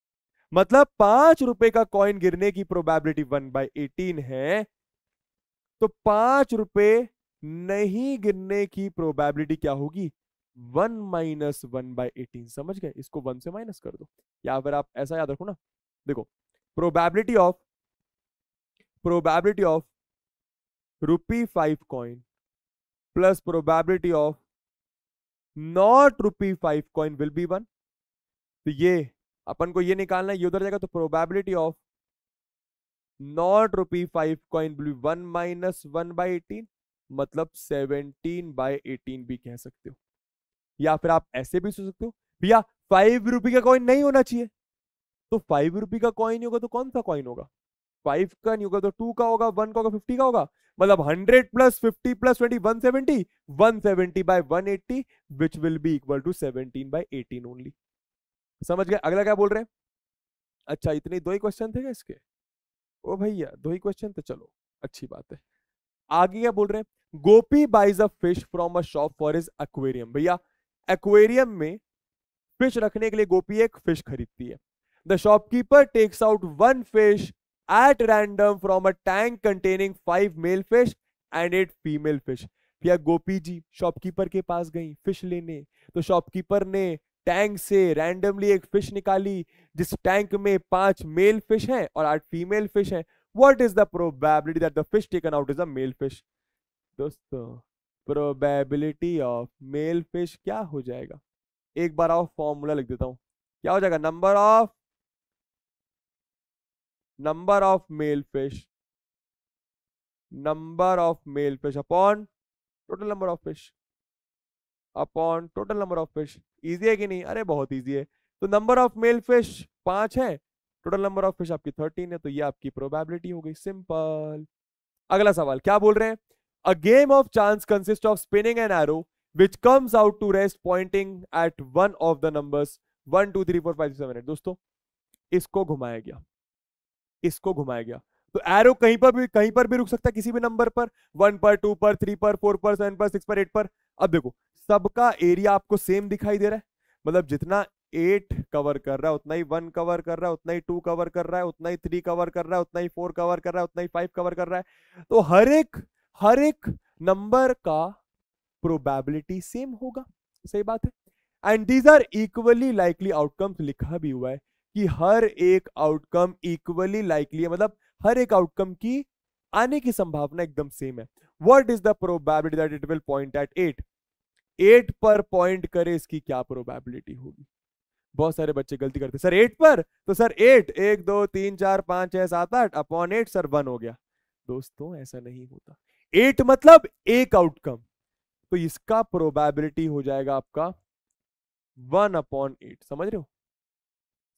मतलब पांच रुपए का कॉइन गिरने की प्रोबेबिलिटी वन बाई एटीन है तो पांच रुपए नहीं गिरने की प्रोबेबिलिटी क्या होगी one minus one by eighteen समझ गए इसको वन से माइनस कर दो या फिर आप ऐसा याद रखो ना देखो probability of probability of rupee five coin plus probability of not rupee five coin will be one तो ये अपन को ये निकालना है ये उधर जाएगा तो probability of not rupee five coin will be one minus one by eighteen मतलब सेवनटीन बाई एटीन भी कह सकते हो या फिर आप ऐसे भी सोच सकते हो भैया फाइव रुपी का कॉइन नहीं होना चाहिए तो फाइव रुपी का कॉइन होगा तो कौन सा कॉइन होगा फाइव का नहीं होगा तो टू का होगा वन का होगा फिफ्टी का होगा मतलब hundred plus fifty plus twenty one seventy one seventy by one eighty which will be equal to seventeen by eighteen only समझ गए अगला क्या बोल रहे हैं अच्छा इतने दो ही क्वेश्चन थे क्या इसके ओ भैया दो ही क्वेश्चन थे चलो अच्छी बात है आगे क्या बोल रहे हैं Gopi buys a fish from a shop for his aquarium भैया एक्वेरियम में फिश रखने के लिए गोपी एक फिश खरीदती है the shopkeeper takes out one fish at random from a tank containing five male fish and eight female fish या गोपी जी शॉपकीपर के पास गई फिश लेने तो शॉपकीपर ने टैंक से रैंडमली एक फिश निकाली जिस टैंक में पांच मेल फिश हैं और आठ फीमेल फिश हैं what is the probability that the fish taken out is a male fish दोस्तों प्रोबेबिलिटी ऑफ मेल फिश क्या हो जाएगा एक बार और फॉर्मूला लिख देता हूं क्या हो जाएगा number of number of male fish number of male fish upon total number of fish upon total number of fish easy है कि नहीं अरे बहुत इजी है तो नंबर ऑफ मेल फिश पांच है टोटल नंबर ऑफ फिश आपकी थर्टीन है तो ये आपकी प्रोबेबिलिटी हो गई सिंपल अगला सवाल क्या बोल रहे हैं a game of chance consist of spinning an arrow which comes out to rest pointing at one of the numbers one two three four five seven eight दोस्तों इसको घुमाया गया इसको घुमाया गया तो एरो कहीं पर भी कहीं पर भी रुक सकता है किसी भी नंबर पर वन पर टू पर थ्री पर फोर पर सेवन पर सिक्स पर एट पर अब देखो सबका एरिया आपको सेम दिखाई दे रहा है मतलब जितना एट कवर कर रहा है उतना ही वन कवर कर रहा है उतना ही टू कवर कर रहा है उतना ही थ्री कवर कर रहा है उतना ही फोर कवर कर रहा है उतना ही फाइव कवर कर रहा है तो हर एक हर एक नंबर का प्रोबेबिलिटी सेम होगा सही बात है and these are equally likely outcomes लिखा भी हुआ है कि हर एक आउटकम इक्वली लाइकली है मतलब हर एक आउटकम की आने की संभावना एकदम सेम है what is the probability that it will point at eight eight पर पॉइंट करे इसकी क्या प्रोबेबिलिटी होगी बहुत सारे बच्चे गलती करते सर एट पर तो सर एट एक दो तीन चार पांच छह सात आठ अपॉन एट सर वन हो गया दोस्तों ऐसा नहीं होता एट मतलब एक आउटकम तो इसका प्रोबेबिलिटी हो जाएगा आपका वन अपॉन एट समझ रहे हो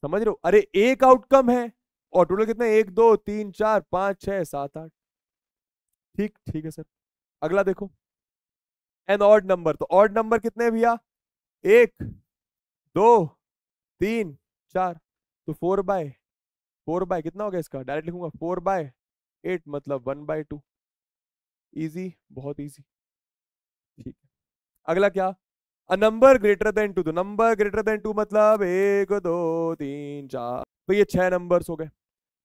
समझ रहे हो अरे एक आउटकम है और टोटल कितना एक दो तीन चार पांच छह सात आठ ठीक ठीक है सर अगला देखो एन ऑर्ड नंबर तो ऑर्ड नंबर कितने भैया एक दो तीन चार तो फोर बाय फोर बाय कितना हो गया इसका डायरेक्ट लिखूंगा फोर बाय एट मतलब वन बाय टू ईजी बहुत ईजी ठीक अगला क्या a number greater than two तो नंबर ग्रेटर देन टू मतलब एक दो तीन चार तो ये छह नंबर हो गए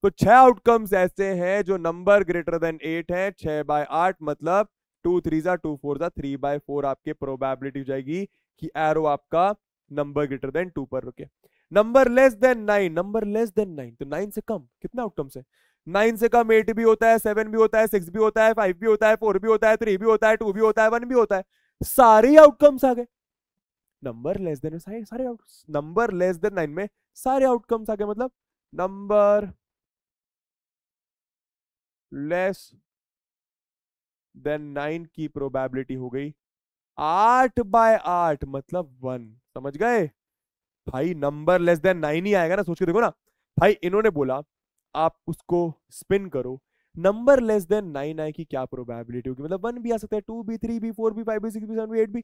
तो छह आउटकम्स ऐसे हैं जो नंबर ग्रेटर देन एट है छह बाय आठ मतलब टू थ्री जा टू फोर जा थ्री बाय फोर आपके प्रोबेबिलिटी हो जाएगी कि एरो आपका नंबर ग्रेटर देन टू पर रुके number less than nine number less than nine तो नाइन से कम कितना आउटकम्स है नाइन से कम एट भी होता है सेवन भी होता है सिक्स भी होता है फाइव भी होता है फोर भी होता है थ्री भी होता है टू भी होता है वन भी होता है सारे आउटकम्स आ गए नंबर लेस देन में सारे सारे नंबर लेस देन नाइन में सारे आउटकम्स आ गए मतलब नंबर लेस देन नाइन की प्रोबेबिलिटी हो गई आठ बाय आठ मतलब वन समझ गए भाई नंबर लेस देन नाइन ही आएगा ना सोच के देखो ना भाई इन्होंने बोला आप उसको स्पिन करो नंबर लेस देन नाइन आए की क्या प्रोबेबिलिटी होगी मतलब वन भी आ सकता है टू भी थ्री भी फोर भी फाइव भी सिक्स भी सेवन भी एट भी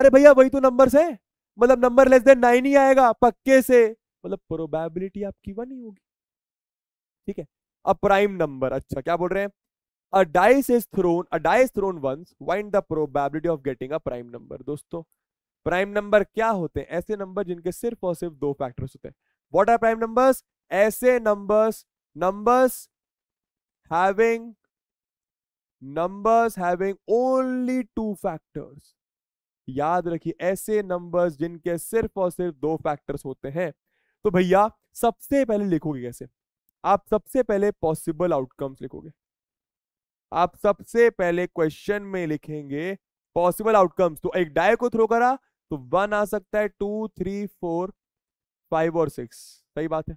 अरे भैया वही तो नंबर है मतलब नंबर लेस देन नाइन ही आएगा पक्के से मतलब प्रोबेबिलिटी आपकी वन ही होगी ठीक है अ प्राइम नंबर अच्छा क्या बोल रहे हैं a dice is thrown a dice thrown once find the probability of getting a prime number दोस्तों प्राइम नंबर क्या होते हैं ऐसे नंबर जिनके सिर्फ और सिर्फ दो फैक्टर्स होते हैं व्हाट आर प्राइम नंबर्स ऐसे numbers numbers having numbers having only two factors याद रखिए ऐसे नंबर्स जिनके सिर्फ और सिर्फ दो फैक्टर्स होते हैं तो भैया सबसे पहले लिखोगे कैसे आप सबसे पहले पॉसिबल आउटकम्स लिखोगे आप सबसे पहले क्वेश्चन में लिखेंगे पॉसिबल आउटकम्स तो एक डाय को थ्रो करा तो वन आ सकता है टू थ्री फोर फाइव और सिक्स सही बात है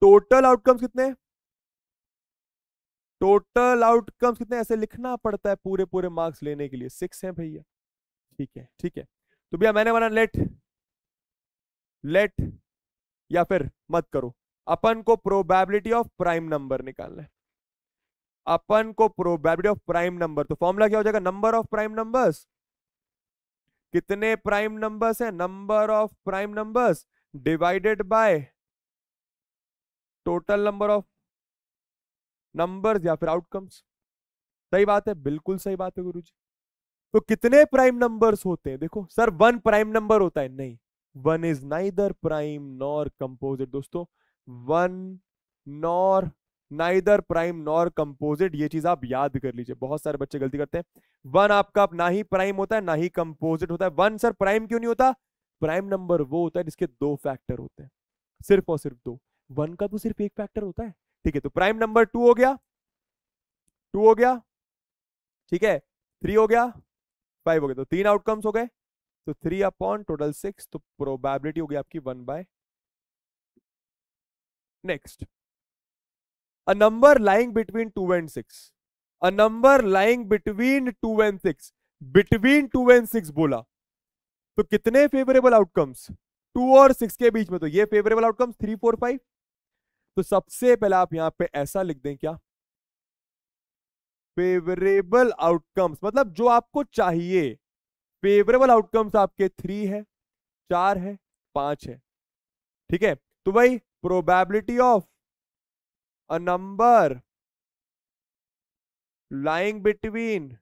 टोटल आउटकम्स कितने टोटल आउटकम्स कितने ऐसे लिखना पड़ता है पूरे पूरे मार्क्स लेने के लिए सिक्स है भैया ठीक है ठीक है तो भैया मैंने बना लेट लेट या फिर मत करो अपन को प्रोबेबिलिटी ऑफ प्राइम नंबर निकालना है अपन को प्रोबेबिलिटी ऑफ प्राइम नंबर तो फॉर्मूला क्या हो जाएगा नंबर ऑफ प्राइम नंबर्स कितने प्राइम नंबर्स हैं number of prime numbers divided by total number of numbers या फिर आउटकम्स सही बात है बिल्कुल सही बात है गुरुजी तो कितने प्राइम नंबर्स होते हैं देखो सर वन प्राइम नंबर होता है नहीं one is neither prime nor composite दोस्तों one nor neither prime nor composite ये चीज आप याद कर लीजिए बहुत सारे बच्चे गलती करते हैं वन आपका ना ही प्राइम होता है ना ही कंपोजिट होता है वन सर प्राइम क्यों नहीं होता प्राइम नंबर वो होता है जिसके दो फैक्टर होते हैं सिर्फ और सिर्फ दो वन का तो सिर्फ एक फैक्टर होता है ठीक है तो प्राइम नंबर टू हो गया टू हो गया ठीक है थ्री हो गया फाइव हो गए तो तीन आउटकम्स हो गए तो थ्री अपॉन टोटल सिक्स तो प्रोबेबिलिटी होगी आपकी one by next a number lying between two and six a number lying between two and six between two and six बोला तो कितने फेवरेबल आउटकम्स टू और सिक्स के बीच में तो ये favourable outcomes three four five तो सबसे पहले आप यहां पे ऐसा लिख दें क्या फेवरेबल आउटकम्स मतलब जो आपको चाहिए फेवरेबल आउटकम्स आपके थ्री है चार है पांच है ठीक है तो भाई probability of a number lying between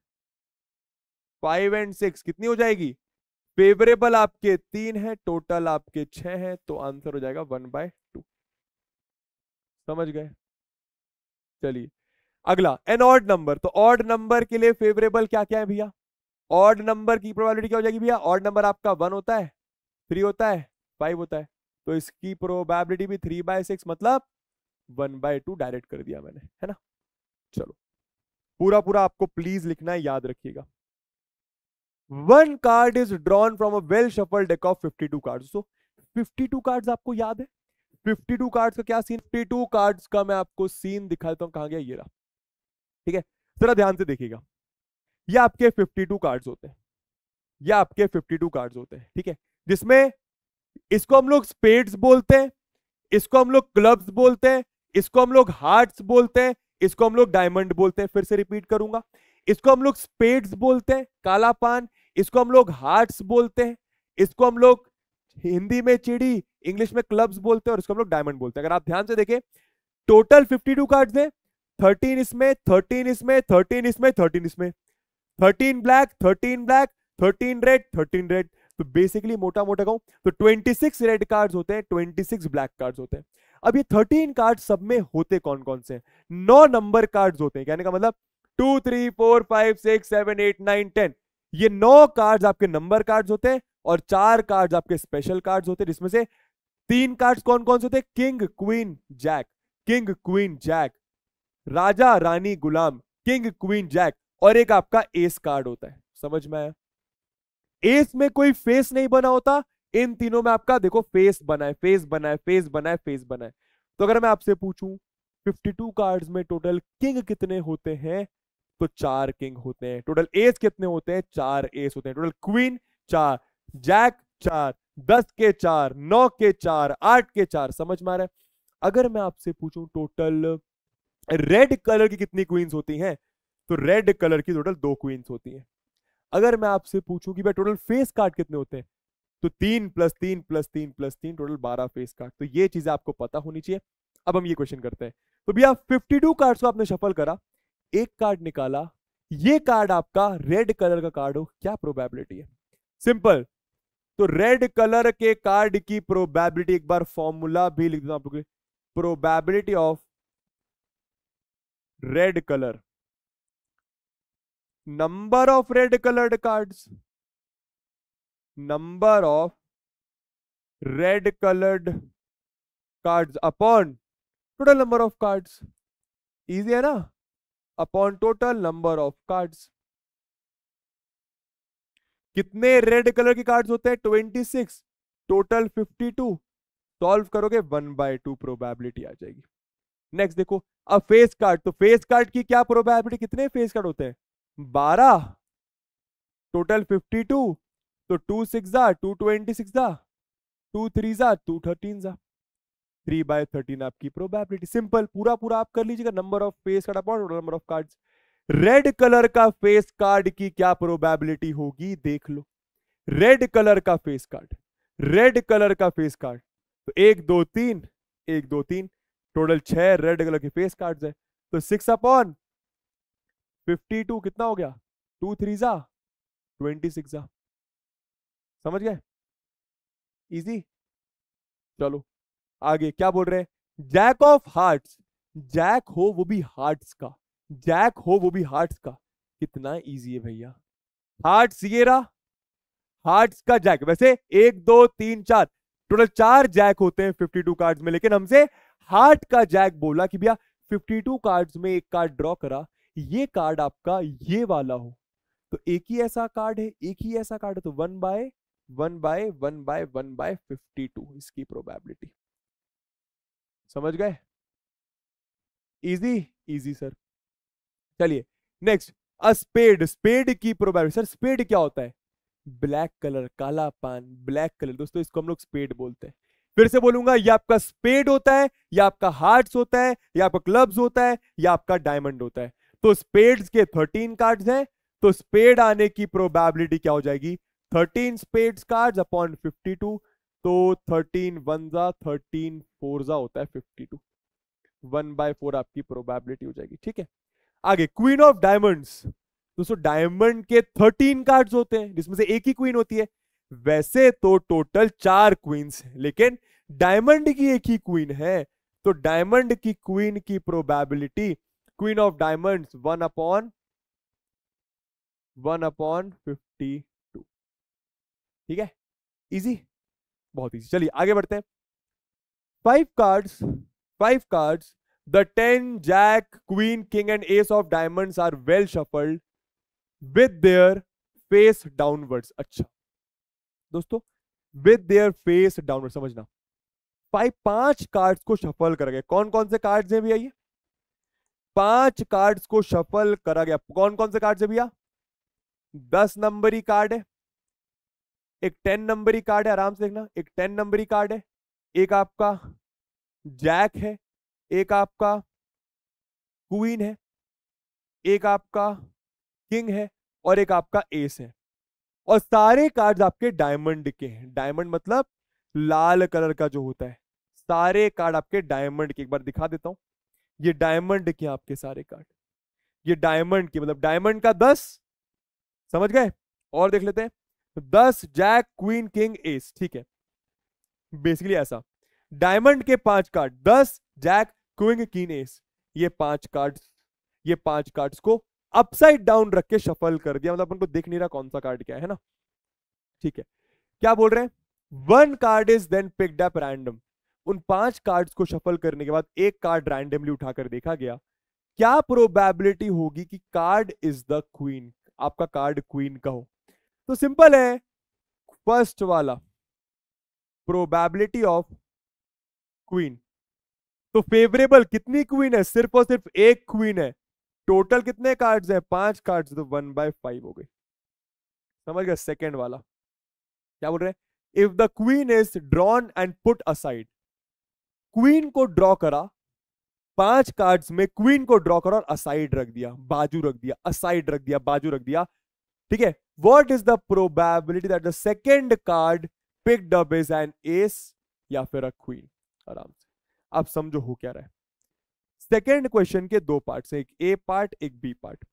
five and six कितनी हो जाएगी फेवरेबल आपके तीन है टोटल आपके छह है तो आंसर हो जाएगा वन बाय टू समझ गए चलिए अगला एन ऑड नंबर तो ऑड नंबर के लिए फेवरेबल क्या क्या है भैया ऑड नंबर की प्रोबेबिलिटी क्या हो जाएगी भैया ऑड नंबर आपका वन होता है थ्री होता है फाइव होता है तो इसकी प्रोबेबिलिटी भी थ्री बाय सिक्स मतलब वन बाय टू डायरेक्ट कर दिया मैंने है ना चलो पूरा पूरा आपको प्लीज लिखना है याद रखिएगा one card is drawn from a well shuffled deck of fifty two card so two card आपको याद है 52 कार्ड्स का क्या सीन 52 कार्ड्स का मैं आपको सीन दिखाता हूं कहा गया ये रहा ठीक है जरा ध्यान से देखिएगा ये आपके 52 कार्ड्स होते हैं ये आपके 52 कार्ड्स होते हैं ठीक है जिसमें इसको हम लोग स्पेड्स बोलते हैं इसको हम लोग क्लब्स बोलते हैं इसको हम लोग हार्ट्स बोलते हैं इसको हम लोग डायमंड बोलते हैं फिर से रिपीट करूंगा इसको हम लोग स्पेड्स बोलते हैं काला पान इसको हम लोग हार्ट्स बोलते हैं इसको हम लोग हिंदी में चिड़ी इंग्लिश में क्लब्स बोलते हैं और इसको हम लोग डायमंड बोलते हैं अगर आप ध्यान से देखें टोटल 52 कार्ड्स हैं थर्टीन इसमें थर्टीन इसमें थर्टीन इसमें थर्टीन इसमें thirteen black thirteen black thirteen red thirteen red तो बेसिकली मोटा मोटा कहूं तो ट्वेंटी सिक्स रेड कार्ड होते हैं ट्वेंटी सिक्स ब्लैक कार्ड होते हैं अब ये थर्टीन कार्ड सब में होते कौन कौन से नौ नंबर कार्ड होते हैं कहने का मतलब two three four five six seven eight nine ten ये नौ कार्ड्स आपके नंबर कार्ड्स होते हैं और चार कार्ड्स आपके स्पेशल कार्ड्स होते हैं जिसमें से तीन कार्ड्स कौन कौन से होते हैं king queen jack king queen jack राजा रानी गुलाम किंग क्वीन जैक और एक आपका एस कार्ड होता है समझ में आया एस में कोई फेस नहीं बना होता इन तीनों में आपका देखो फेस बना है फेस बना है फेस बना है फेस बना है तो अगर मैं आपसे पूछूं 52 कार्ड्स में टोटल किंग कितने होते हैं तो चार किंग होते हैं टोटल एस कितने होते हैं चार एस होते हैं टोटल क्वीन चार जैक चार दस के चार नौ के चार आठ के चार समझ में आ रहा है अगर मैं आपसे पूछूं टोटल रेड कलर की कितनी क्वींस होती हैं तो रेड कलर की टोटल दो क्वींस होती हैं अगर मैं आपसे पूछूं कि भाई टोटल फेस कार्ड कितने होते हैं तो तीन प्लस तीन प्लस तीन प्लस तीन टोटल बारह फेस कार्ड तो ये चीजें आपको पता होनी चाहिए अब हम ये क्वेश्चन करते हैं तो भैया फिफ्टी टू कार्ड को आपने शफल करा एक कार्ड निकाला ये कार्ड आपका रेड कलर का कार्ड हो क्या प्रोबेबिलिटी है सिंपल तो रेड कलर के कार्ड की प्रोबेबिलिटी एक बार फॉर्मूला भी लिख देता हूं आप लोग probability of red colour number of red coloured cards number of red coloured cards upon total number of cards easy है ना upon total number of cards कितने रेड कलर के कार्ड्स होते हैं twenty six total fifty two solve करोगे वन बाय टू प्रोबेबिलिटी आ जाएगी नेक्स्ट देखो अब फेस कार्ड तो फेस कार्ड की क्या प्रोबेबिलिटी कितने फेस कार्ड होते हैं बारह टोटल फिफ्टी टू तो टू सिक्स जा टू ट्वेंटी सिक्स जा टू थ्री जा टू थर्टीन जा थ्री बाय थर्टीन आपकी प्रोबेबिलिटी सिंपल पूरा पूरा आप कर लीजिएगा number of face card upon total number of card red colour का फेस कार्ड की क्या प्रोबेबिलिटी होगी देख लो रेड कलर का फेस कार्ड रेड कलर का फेस कार्ड तो एक दो तीन एक दो तीन टोटल छह रेड कलर के फेस कार्ड है तो सिक्स अपॉन फिफ्टी टू कितना हो गया टू थ्री जा ट्वेंटी सिक्स जा समझ गए इजी चलो आगे क्या बोल रहे हैं जैक ऑफ हार्ट्स जैक हो वो भी हार्ट्स का जैक हो वो भी हार्ट्स का कितना इजी है भैया हार्ट्स ये रहा हार्ट्स का जैक वैसे एक दो तीन चार टोटल चार जैक होते हैं 52 कार्ड्स में लेकिन हमसे हार्ट का जैक बोला कि भैया 52 कार्ड्स में एक कार्ड ड्रॉ करा ये कार्ड आपका ये वाला हो तो एक ही ऐसा कार्ड है एक ही ऐसा कार्ड है तो one by one by one by one by fifty two इसकी प्रोबेबिलिटी समझ गए इजी इजी सर चलिए नेक्स्ट अ स्पेड स्पेड की प्रोबेबिलिटी सर स्पेड क्या होता है ब्लैक कलर काला पान ब्लैक कलर दोस्तों इसको हम लोग स्पेड बोलते हैं फिर से बोलूंगा ये आपका स्पेड होता है या आपका हार्ट होता है या आपका क्लब्स होता है या आपका डायमंड होता है तो स्पेड्स के थर्टीन कार्ड्स हैं तो स्पेड आने की प्रोबेबिलिटी क्या हो जाएगी thirteen spades cards upon fifty two तो थर्टीन वन जा थर्टीन फोर जा होता है fifty two one by four आपकी प्रोबेबिलिटी हो जाएगी ठीक है आगे क्वीन ऑफ डायमंड्स दोस्तों डायमंड के थर्टीन कार्ड होते हैं जिसमें से एक ही क्वीन होती है वैसे तो टोटल चार क्वींस है लेकिन डायमंड की एक ही क्वीन है तो डायमंड की क्वीन की probability queen of diamond one upon one upon fifty two ठीक है इजी बहुत इजी चलिए आगे बढ़ते हैं five cards five cards the ten jack queen king and ace of diamonds are well shuffled with their face downwards अच्छा दोस्तों विद देयर फेस डाउनवर्ड समझना भाई पांच कार्ड्स को शफल करा गया कौन कौन से कार्ड्स हैं भैया ये पांच कार्ड्स को शफल करा गया कौन कौन से कार्ड्स है भैया दस नंबरी कार्ड है एक टेन नंबरी कार्ड है आराम से देखना एक टेन नंबरी कार्ड है एक आपका जैक है एक आपका क्वीन है एक आपका किंग है और एक आपका एस है और सारे कार्ड आपके डायमंड के हैं डायमंड मतलब लाल कलर का जो होता है सारे कार्ड आपके डायमंड के एक बार दिखा देता हूं ये डायमंड के आपके सारे कार्ड ये डायमंड के मतलब डायमंड का दस समझ गए और देख लेते हैं दस जैक क्वीन किंग एस ठीक है बेसिकली ऐसा डायमंड के पांच कार्ड दस जैक क्विंग किंग एस ये पांच कार्ड ये पांच कार्ड्स को अपसाइड डाउन रख के शफल कर दिया मतलब अपन को दिख नहीं रहा कौन सा कार्ड क्या है ना ठीक है क्या बोल रहे हैं one card is then picked up random उन पांच कार्ड्स को शफल करने के बाद एक कार्ड रैंडमली उठाकर देखा गया क्या प्रोबेबिलिटी होगी कि कार्ड इज द क्वीन आपका कार्ड क्वीन का हो तो सिंपल है फर्स्ट वाला प्रोबेबिलिटी ऑफ क्वीन तो फेवरेबल कितनी क्वीन है सिर्फ और सिर्फ एक क्वीन है टोटल कितने कार्ड्स हैं पांच कार्ड्स तो वन बाय फाइव हो गए समझ गए सेकेंड वाला क्या बोल रहे हैं if the queen is drawn and put aside queen को ड्रॉ करा पांच कार्ड्स में क्वीन को ड्रॉ करा और असाइड रख दिया बाजू रख दिया असाइड रख दिया बाजू रख दिया ठीक है what is the probability that the second card picked up is an ace या फिर अ क्वीन आराम से आप समझो हो क्या रहा है सेकेंड क्वेश्चन के दो पार्ट एक ए पार्ट एक बी पार्ट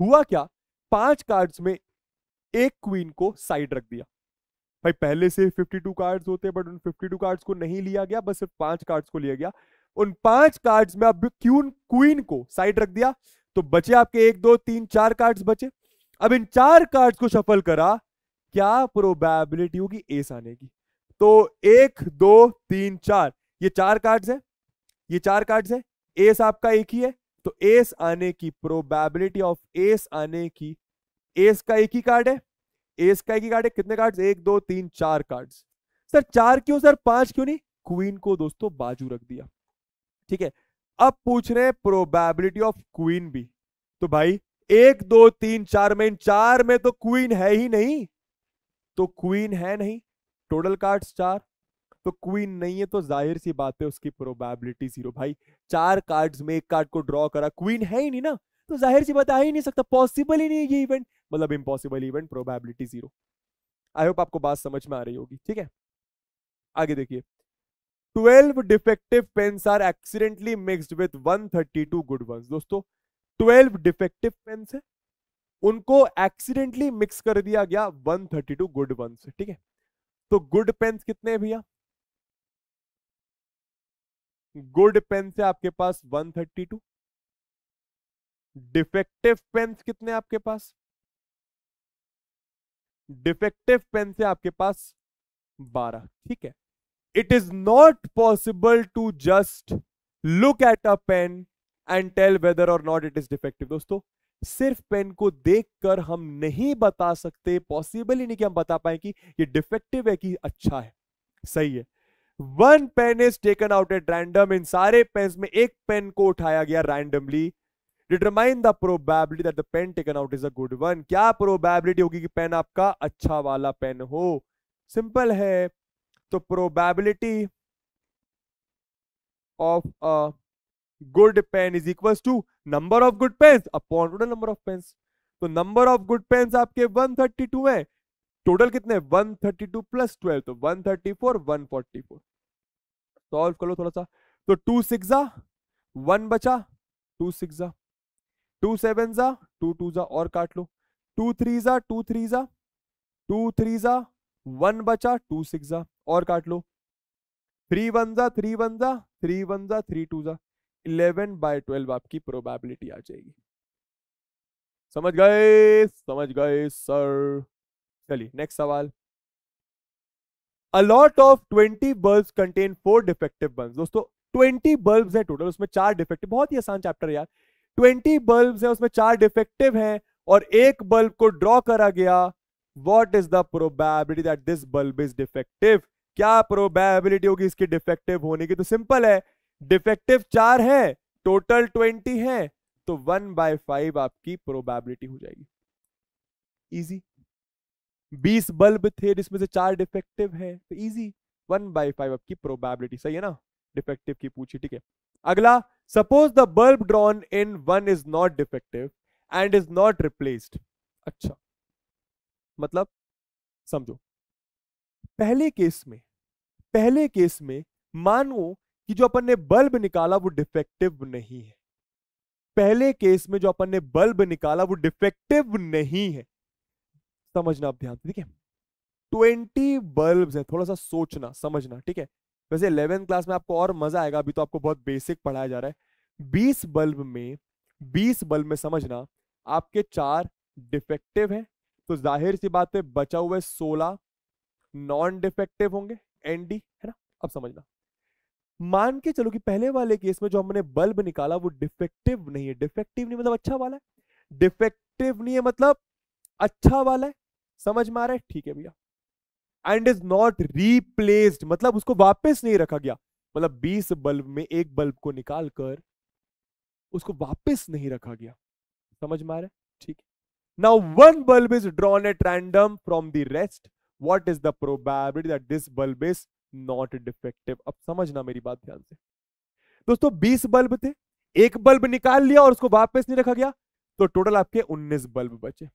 हुआ क्या पांच कार्ड्स में एक क्वीन को साइड रख दिया भाई पहले से 52 कार्ड्स होते बट उन 52 कार्ड्स को नहीं लिया गया बस सिर्फ पांच कार्ड्स को लिया गया उन पांच कार्ड्स में अब क्यून क्वीन को साइड रख दिया तो बचे आपके एक दो तीन चार कार्ड्स बचे अब इन चार कार्ड्स को सफल करा क्या प्रोबेबिलिटी होगी एस आने की तो एक दो तीन चार ये चार कार्ड्स है ये चार कार्ड्स है एस आपका एक ही है तो एस आने की प्रोबेबिलिटी ऑफ एस आने की एस का एक ही कार्ड है एस का एक ही कार्ड है कितने कार्ड्स एक दो तीन चार कार्ड्स सर चार क्यों सर पांच क्यों नहीं क्वीन को दोस्तों बाजू रख दिया ठीक है अब पूछ रहे हैं प्रोबेबिलिटी ऑफ क्वीन भी तो भाई एक दो तीन चार में इन चार में तो क्वीन है ही नहीं तो क्वीन है नहीं टोटल कार्ड्स चार तो क्वीन नहीं है तो जाहिर सी बात है उसकी प्रोबेबिलिटी जीरो भाई चार कार्ड्स में एक कार्ड को ड्रॉ करा क्वीन है ही नहीं ना तो जाहिर सी बात आ ही नहीं सकता पॉसिबल ही नहीं है ये इवेंट मतलब impossible event probability zero I hope आपको बात समझ में आ रही होगी ठीक है आगे देखिए 12 defective pens are accidentally mixed with 132 good ones दोस्तों 12 डिफेक्टिव पेन्स है उनको एक्सीडेंटली मिक्स कर दिया गया 132 गुड वंस ठीक है तो गुड पेन्स कितने भैया गुड पेन से आपके पास 132 डिफेक्टिव पेन कितने आपके पास डिफेक्टिव पेन से आपके पास 12 ठीक है it is not possible to just look at a pen and tell whether or not it is defective दोस्तों सिर्फ पेन को देखकर हम नहीं बता सकते पॉसिबल ही नहीं कि हम बता पाए कि ये डिफेक्टिव है कि अच्छा है सही है one pen is taken out at random इन सारे पेन में एक पेन को उठाया गया randomly determine the probability that the pen taken out is a good one क्या प्रोबेबिलिटी होगी कि पेन आपका अच्छा वाला पेन हो सिंपल है तो probability of a good pen is equal to number of good pen upon total number of pen तो नंबर ऑफ गुड पेन आपके 132 है टोटल कितने 132 प्लस 12 तो 134 144 सॉल्व कर लो थोड़ा सा तो टू सिक्स जा वन बचा टू सिक्स जा टू सेवन जा टू टू जा और काट लो टू थ्री जा टू थ्री जा टू थ्री जा वन बचा टू सिक्स जा और काट लो थ्री वन जा थ्री वन जा थ्री वन जा थ्री टू जा इलेवन बाय ट्वेल्व आपकी प्रोबेबिलिटी आ जाएगी समझ गए समझ गए सर चलिए नेक्स्ट सवाल a lot of twenty bulb contain four defective bulb दोस्तों ट्वेंटी बल्ब है टोटल उसमें चार डिफेक्टिव बहुत ही आसान चैप्टर यार ट्वेंटी बल्ब है उसमें चार डिफेक्टिव हैं और एक बल्ब को ड्रॉ करा गया what is the probability that this bulb is defective क्या प्रोबेबिलिटी होगी इसके डिफेक्टिव होने की तो सिंपल है डिफेक्टिव चार है टोटल ट्वेंटी है तो वन बाय फाइव आपकी प्रोबेबिलिटी हो जाएगी इजी बीस बल्ब थे जिसमें से चार डिफेक्टिव है तो इजी वन बाई फाइव आपकी प्रोबेबिलिटी सही है ना डिफेक्टिव की पूछी ठीक है अगला suppose the bulb drawn in one is not defective and is not replaced अच्छा मतलब समझो पहले केस में पहले केस में मानो कि जो अपन ने बल्ब निकाला वो डिफेक्टिव नहीं है पहले केस में जो अपन ने बल्ब निकाला वो डिफेक्टिव नहीं है समझना अब ध्यान से ठीक है ट्वेंटी बल्ब है थोड़ा सा सोचना समझना ठीक है वैसे इलेवेंथ क्लास में आपको और मजा आएगा अभी तो आपको बहुत बेसिक पढ़ाया जा रहा है बीस बल्ब में बीस बल्ब में समझना आपके चार डिफेक्टिव हैं तो जाहिर सी बात है बचा हुए सोलह नॉन डिफेक्टिव होंगे एनडी है ना अब समझना मान के चलो कि पहले वाले केस में जो हमने बल्ब निकाला वो डिफेक्टिव नहीं है डिफेक्टिव नहीं मतलब अच्छा वाला है डिफेक्टिव नहीं है मतलब अच्छा वाला है समझ में आ रहा है ठीक है भैया एंड इज नॉट रिप्लेस्ड मतलब उसको वापस नहीं रखा गया मतलब 20 बल्ब में एक बल्ब को निकाल कर उसको वापस नहीं रखा गया समझ में आ रहा है ठीक now one bulb is drawn at random from the rest what is the probability that this bulb is not defective अब समझना मेरी बात ध्यान से दोस्तों बीस बल्ब थे एक बल्ब निकाल लिया और उसको वापस नहीं रखा गया तो टोटल आपके 19 बल्ब बचे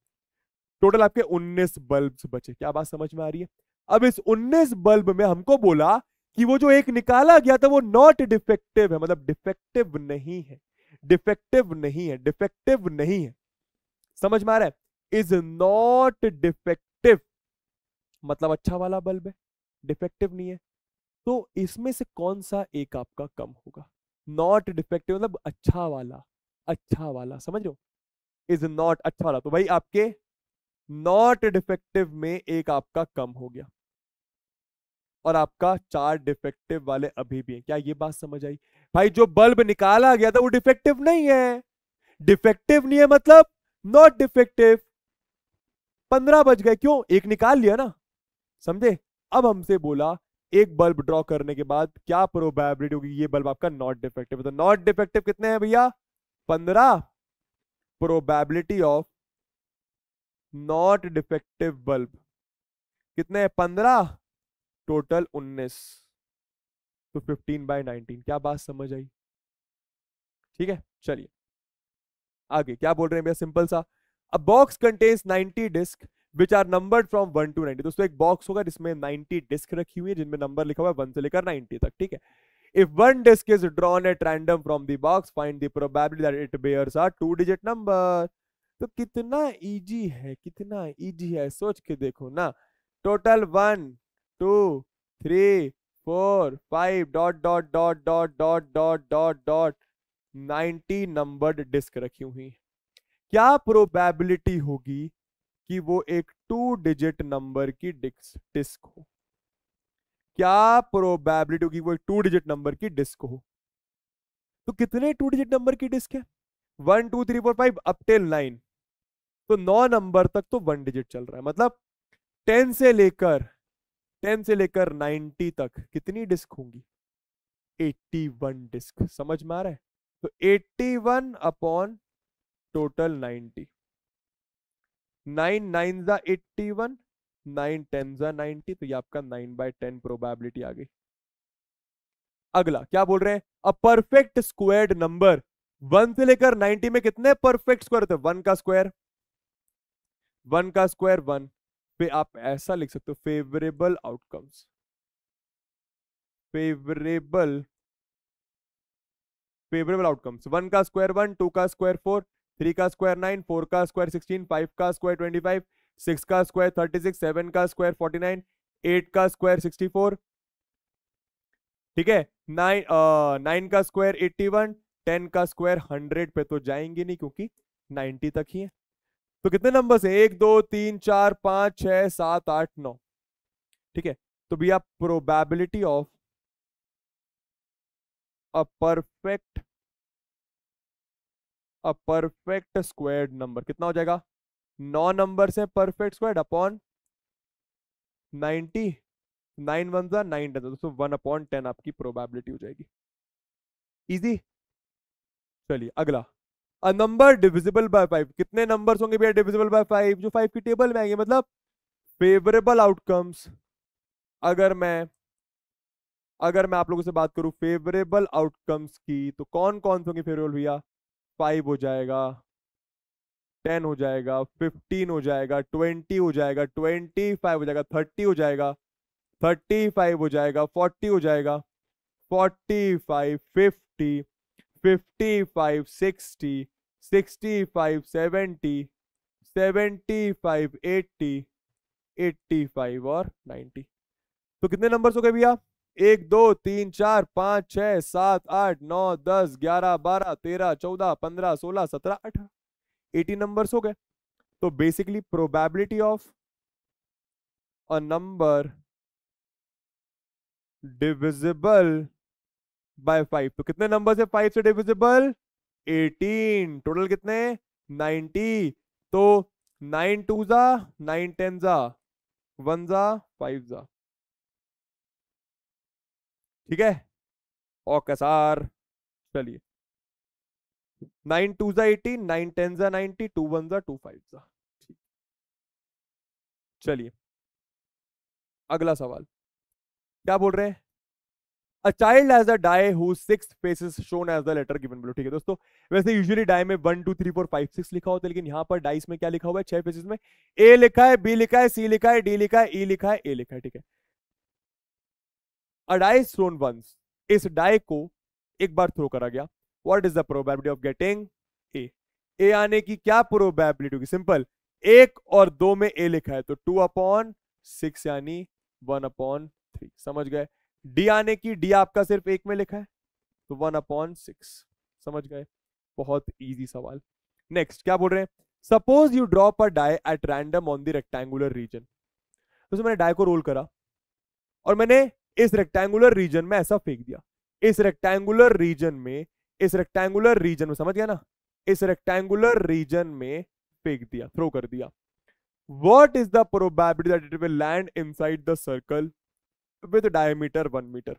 टोटल आपके 19 बल्ब्स बचे क्या बात समझ में आ रही है अब इस 19 बल्ब में हमको बोला कि वो जो एक निकाला गया था वो नॉट डिफेक्टिव है मतलब डिफेक्टिव नहीं है डिफेक्टिव नहीं है डिफेक्टिव नहीं है समझ में आ रहा है इज नॉट डिफेक्टिव मतलब अच्छा वाला बल्ब है डिफेक्टिव नहीं है तो इसमें से कौन सा एक आपका कम होगा नॉट डिफेक्टिव मतलब अच्छा वाला अच्छा वाला समझ इज नॉट अच्छा वाला तो भाई आपके नॉट डिफेक्टिव में एक आपका कम हो गया और आपका चार डिफेक्टिव वाले अभी भी हैं क्या ये बात समझ आई भाई जो बल्ब निकाला गया था वो डिफेक्टिव नहीं है डिफेक्टिव नहीं है मतलब नॉट डिफेक्टिव पंद्रह बज गए क्यों एक निकाल लिया ना समझे अब हमसे बोला एक बल्ब ड्रॉ करने के बाद क्या प्रोबेबिलिटी होगी ये बल्ब आपका नॉट डिफेक्टिव तो नॉट डिफेक्टिव कितने हैं भैया पंद्रह probability of not defective bulb कितने पंद्रह टोटल उन्नीस तो फिफ्टीन बाय नाइनटीन क्या बात समझ आई ठीक है चलिए आगे क्या बोल रहे हैं भैया सिंपल सा a box contains ninety disc which are numbered from one to ninety दोस्तों एक बॉक्स होगा जिसमें नाइनटी डिस्क रखी हुई है जिनमें नंबर लिखा हुआ है वन से लेकर नाइनटी तक ठीक है if one disc is drawn at random from the box find the probability that it bears a two digit number तो कितना इजी है कितना इजी है सोच के देखो ना total one two three four five dot dot dot dot dot dot dot dot ninety number disc रखी हुई क्या प्रोबेबिलिटी होगी कि वो एक टू डिजिट नंबर की डिस्क हो क्या प्रोबेबिलिटी होगी वो एक टू डिजिट नंबर की डिस्क हो तो कितने टू डिजिट नंबर की डिस्क है one two three four five up till nine तो नौ नंबर तक तो वन डिजिट चल रहा है मतलब टेन से लेकर टेन से लेकर नाइनटी तक कितनी डिस्क होंगी एट्टी वन डिस्क समझ में आ रहा है तो eighty one upon total ninety nine nine जा एट्टी वन नाइन टेन जा नाइनटी तो ये आपका नाइन बाय टेन प्रोबेबिलिटी आ गई अगला क्या बोल रहे हैं a perfect squared number one से लेकर नाइनटी में कितने परफेक्ट स्क्वायर होते हैं वन का स्क्वायर वन का स्क्वायर वन पे आप ऐसा लिख सकते हो favourable outcomes favourable favourable outcomes one का स्क्वायर वन टू का स्क्वायर फोर थ्री का स्क्वायर नाइन फोर का स्क्वायर सिक्सटीन फाइव का स्क्वायर ट्वेंटी फाइव सिक्स का स्क्वायर थर्टी सिक्स सेवन का स्क्वायर फोर्टी नाइन एट का स्क्वायर सिक्सटी फोर ठीक है नाइन नाइन का स्क्वायर एट्टी वन टेन का स्क्वायर हंड्रेड पे तो जाएंगे नहीं क्योंकि नाइन्टी तक ही है तो कितने नंबर्स है एक दो तीन चार पांच छह सात आठ नौ ठीक है तो भैया probability of a perfect a perfect squared number कितना हो जाएगा नौ नंबर से perfect squared upon ninety nine one जा नाइन टेन दोस्तों वन अपॉन टेन आपकी प्रोबेबिलिटी हो जाएगी इजी चलिए अगला a number divisible by five कितने नंबर्स होंगे भैया डिविजिबल बाय फाइव जो फाइव की टेबल में आएंगे मतलब फेवरेबल आउटकम्स अगर मैं अगर मैं आप लोगों से बात करूं फेवरेबल आउटकम्स की तो कौन कौन से होंगे फेवरेबल भैया फाइव हो जाएगा टेन हो जाएगा फिफ्टीन हो जाएगा ट्वेंटी हो जाएगा ट्वेंटी फाइव हो जाएगा थर्टी हो जाएगा थर्टी फाइव हो जाएगा फोर्टी हो जाएगा forty five fifty fifty five sixty five seventy seventy five और तो कितने नंबर्स हो गए भैया एक दो तीन चार पाँच छः सात आठ नौ दस ग्यारह बारह तेरह चौदह पंद्रह सोलह सत्रह अठारह एटी नंबर्स हो गए तो basically probability of a number divisible by five तो कितने नंबर है फाइव से डिविजिबल एटीन टोटल कितने नाइनटी तो नाइन टू जा नाइन टेन जा वन जा फाइव जा ठीक है ओके सर चलिए नाइन टू जा एटीन नाइन टेन जा नाइनटी टू वन जा टू फाइव जा चलिए अगला सवाल क्या बोल रहे हैं a child has a die who six faces shown as the letter given below ठीक है दोस्तों वैसे यूजुअली डाई में one two three four five six लिखा होता है लेकिन यहाँ पर डाइस में क्या लिखा हुआ है छह फेसेस में ए लिखा है बी लिखा है सी लिखा है डी लिखा है ई e लिखा है ए लिखा है ठीक है अ डाइस थ्रोन वंस इस डाई को एक बार थ्रो करा गया what is the probability of getting A A आने की क्या प्रोबेबिलिटी होगी सिंपल एक और दो में ए लिखा है तो टू अपॉन सिक्स यानी वन अपॉन थ्री समझ गए डी आने की डी आपका सिर्फ एक में लिखा है तो वन अपॉन सिक्स समझ गए बहुत इजी सवाल नेक्स्ट क्या बोल रहे हैं suppose you drop a die at random on the rectangular region तो मैंने डाई को रोल करा और मैंने इस रेक्टेंगुलर रीजन में ऐसा फेंक दिया इस रेक्टेंगुलर रीजन में इस रेक्टेंगुलर रीजन में समझ गया ना इस रेक्टेंगुलर रीजन में फेंक दिया थ्रो कर दिया what is the probability that it will land inside the circle with diameter one metre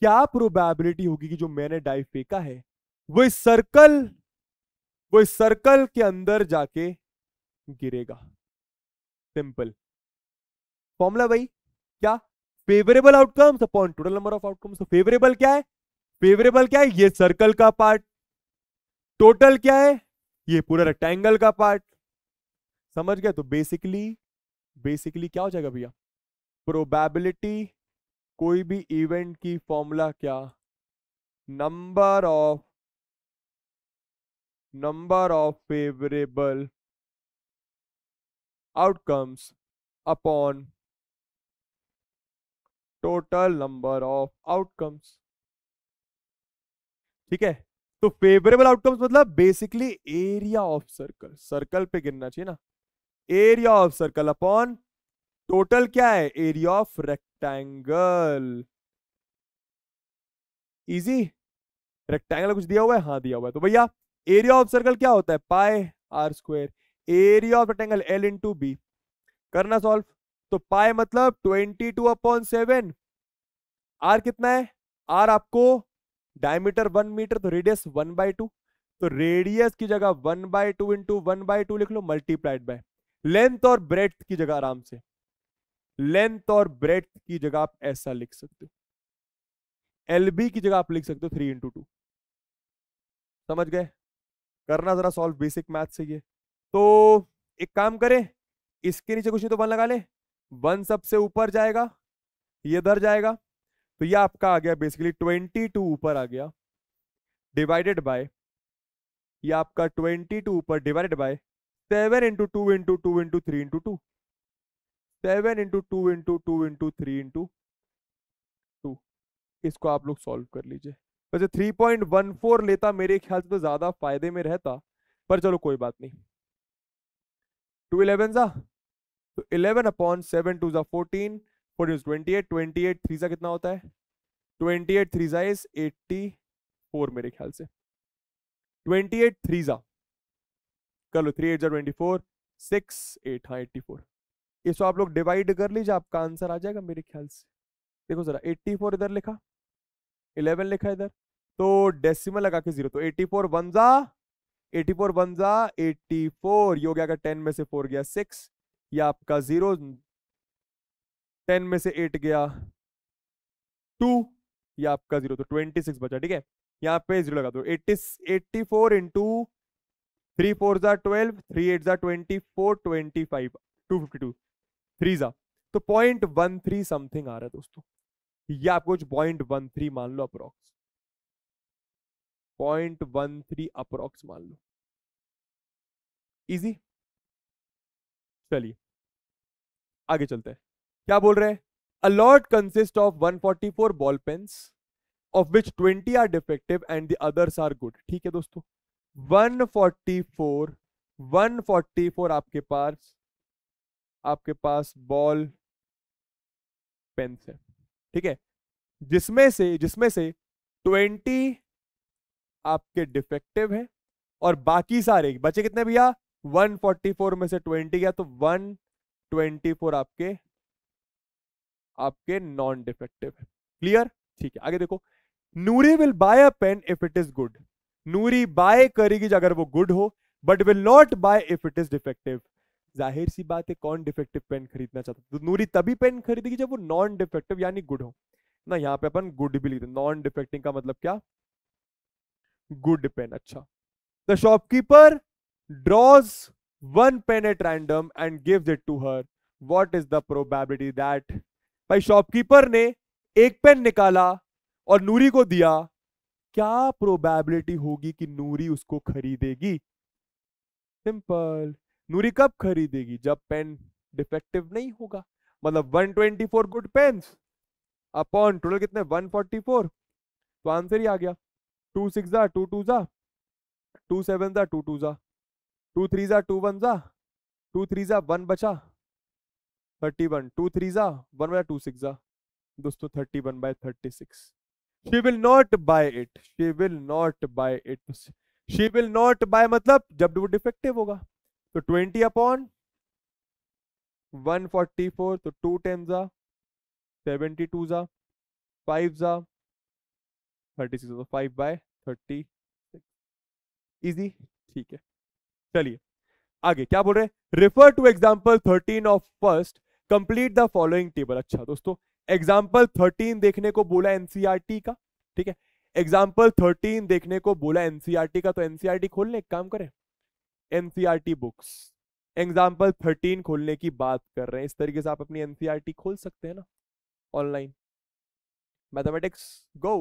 क्या प्रोबेबिलिटी होगी कि जो मैंने डाइव फेंका है वो इस सर्कल वो इस सर्कल के अंदर जाके गिरेगा सिंपल फॉर्मूला भाई क्या favourable outcomes upon total number of outcomes तो फेवरेबल क्या है फेवरेबल क्या है ये सर्कल का पार्ट टोटल क्या है ये पूरा रेक्टेंगल का पार्ट समझ गया तो बेसिकली बेसिकली क्या हो जाएगा भैया प्रोबेबिलिटी कोई भी इवेंट की फॉर्मूला क्या number of number of favourable outcomes upon total number of outcomes ठीक है तो फेवरेबल आउटकम्स मतलब basically area of circle circle पे गिनना चाहिए ना area of circle upon total क्या है area of rectangle easy rectangle कुछ दिया हुआ है हाँ दिया हुआ है तो भैया एरिया ऑफ सर्कल क्या होता है pi R square area of rectangle L to B करना सॉल्व तो पाए मतलब twenty two upon seven R कितना है आर आपको डायमीटर वन मीटर तो रेडियस वन बाय टू तो रेडियस की जगह one by two into one by two लिख लो मल्टीप्लाइड बाय लेंथ और ब्रेथ की जगह आराम से लेंथ और ब्रेथ की जगह आप ऐसा लिख सकते हो एलबी की जगह आप लिख सकते हो थ्री इंटू टू समझ गए करना जरा सॉल्व बेसिक मैथ से ये तो एक काम करें इसके नीचे कुछ नहीं तो वन लगा ले वन सबसे ऊपर जाएगा ये इधर जाएगा तो ये आपका आ गया बेसिकली ट्वेंटी टू ऊपर आ गया डिवाइडेड बाय ये आपका ट्वेंटी टू ऊपर divided by seven into two into two into three into two seven into two into two into three into two इसको आप लोग सॉल्व कर लीजिए वैसे थ्री पॉइंट वन फोर लेता मेरे ख्याल से तो ज्यादा फायदे में रहता पर चलो कोई बात नहीं टू इलेवन सा तो इलेवन अपॉन सेवन टू सा fourteen fourteen twenty eight twenty eight three सा कितना होता है ट्वेंटी एट थ्री सा इज एट्टी फोर मेरे ख्याल से ट्वेंटी एट थ्री सा कर लो थ्री एट जा ट्वेंटी फोर सिक्स एट हाँ एट्टी फोर इसको आप लोग डिवाइड कर लीजिए आपका आंसर आ जाएगा मेरे ख्याल से देखो जरा 84 इधर लिखा 11 लिखा इधर तो डेसिमल लगा के जीरो तो 84 फोर वन जा एटी फोर वन जा एटी फोर ये हो गया टेन में से फोर गया सिक्स या आपका जीरो टेन में से एट गया टू या आपका जीरो तो ट्वेंटी सिक्स बचा ठीक है यहाँ पे जीरो लगा दो eighty eighty four into three four जा ट्वेल्व थ्री एट जा twenty four twenty five two fifty two three जा तो पॉइंट वन थ्री समथिंग आ रहा है दोस्तों ये आपको पॉइंट वन थ्री मान लो approx point one three approx मान लो इजी चलिए आगे चलते हैं क्या बोल रहे हैं a lot consist of 144 ball pens of which twenty are defective and the others are good ठीक है दोस्तों 144 144 आपके पास आपके पास बॉल पेंस है ठीक है जिसमें से जिसमें से ट्वेंटी आपके डिफेक्टिव है और बाकी सारे बचे कितने भैया 144 में से 20 गया तो 124 आपके आपके नॉन डिफेक्टिव है क्लियर ठीक है आगे देखो Nuri will buy a pen if it is good Nuri buy करेगी अगर वो गुड हो but will not buy if it is defective जाहिर सी बात है कौन डिफेक्टिव पेन खरीदना चाहता तो नूरी तभी पेन खरीदेगी जब वो नॉन डिफेक्टिव यानी गुड हो ना यहाँ पे अपन गुड भी लिखते नॉन डिफेक्टिंग का मतलब क्या गुड पेन अच्छा the shopkeeper draws one pen at random and gives it to her what is the probability that भाई शॉपकीपर ने एक पेन निकाला और नूरी को दिया क्या प्रोबेबिलिटी होगी कि नूरी उसको खरीदेगी सिंपल नूरी कब खरीदेगी जब पेन डिफेक्टिव नहीं होगा मतलब 124 गुड पेन्स अपॉन टोटल कितने 144 तो आंसर ही आ गया टू सिक्स जा टू टू जा टू सेवन जा टू टू जा टू थ्री जा टू वन जा टू थ्री जा वन बचा थर्टी वन टू थ्री जा वन बचा टू सिक्स जा दोस्तों thirty one by thirty six she will not buy it she will not buy it she will not buy मतलब जब वो डिफेक्टिव होगा तो twenty upon one forty four तो टू टेन जा सेवेंटी टू जा फाइव जा thirty six five by thirty easy ठीक है चलिए आगे क्या बोल रहे हैं refer to example thirteen of first complete the following table अच्छा दोस्तों एग्जाम्पल थर्टीन देखने को बोला एनसीआरटी e का ठीक है एग्जाम्पल थर्टीन देखने को बोला एनसीआरटी e का तो एनसीआरटी e खोल लें एक काम करें एनसीआरटी बुक्स एग्जाम्पल थर्टीन खोलने की बात कर रहे हैं इस तरीके से आप अपनी एनसीआरटी e खोल सकते हैं ना ऑनलाइन मैथमेटिक्स गो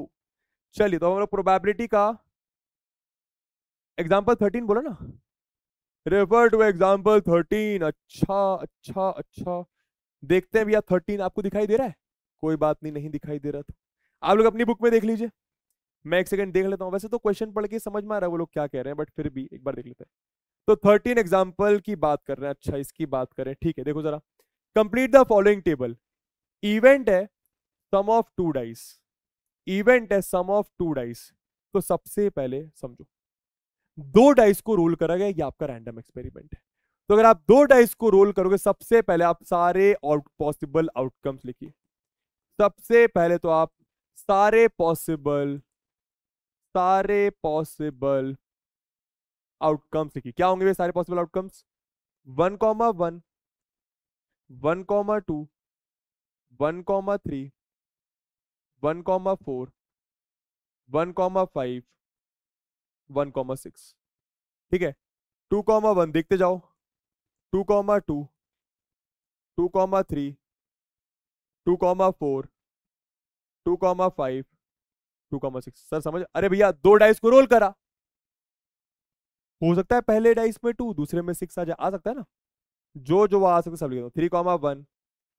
चलिए तो हम लोग प्रोबेबिलिटी का एग्जाम्पल थर्टीन बोला ना रेफर टू एग्जाम्पल थर्टीन अच्छा अच्छा अच्छा देखते हैं भैया थर्टीन आपको दिखाई दे रहा है कोई बात नहीं नहीं दिखाई दे रहा था आप लोग अपनी बुक में देख लीजिए मैं एक सेकंड देख लेता हूँ वैसे तो क्वेश्चन पढ़ के समझ में आ रहा है वो लोग क्या कह रहे हैं बट फिर भी एक बार देख लेते हैं तो थर्टीन एग्जाम्पल की बात कर रहे हैं अच्छा इसकी बात करें ठीक है देखो जरा complete the following table event है sum of two dice event है सम ऑफ टू डाइस तो सबसे पहले समझो दो डाइस को रोल करा गया ये आपका रैंडम एक्सपेरिमेंट है तो अगर आप दो डाइस को रोल करोगे सबसे पहले आप सारे आउट पॉसिबल आउटकम्स लिखिए सबसे पहले तो आप सारे पॉसिबल सारे पॉसिबल आउटकम्स लिखी क्या होंगे सारे possible outcomes one comma one one comma two one comma three one comma four one comma five one comma six ठीक है टू कॉमा वन देखते जाओ two comma two two comma three two comma four two comma five two comma six sir समझ अरे भैया दो डाइस को रोल करा हो सकता है पहले डाइस में टू दूसरे में सिक्स आ जाए आ सकता है ना जो जो आ सकते सब लिख दो थ्री कॉमा वन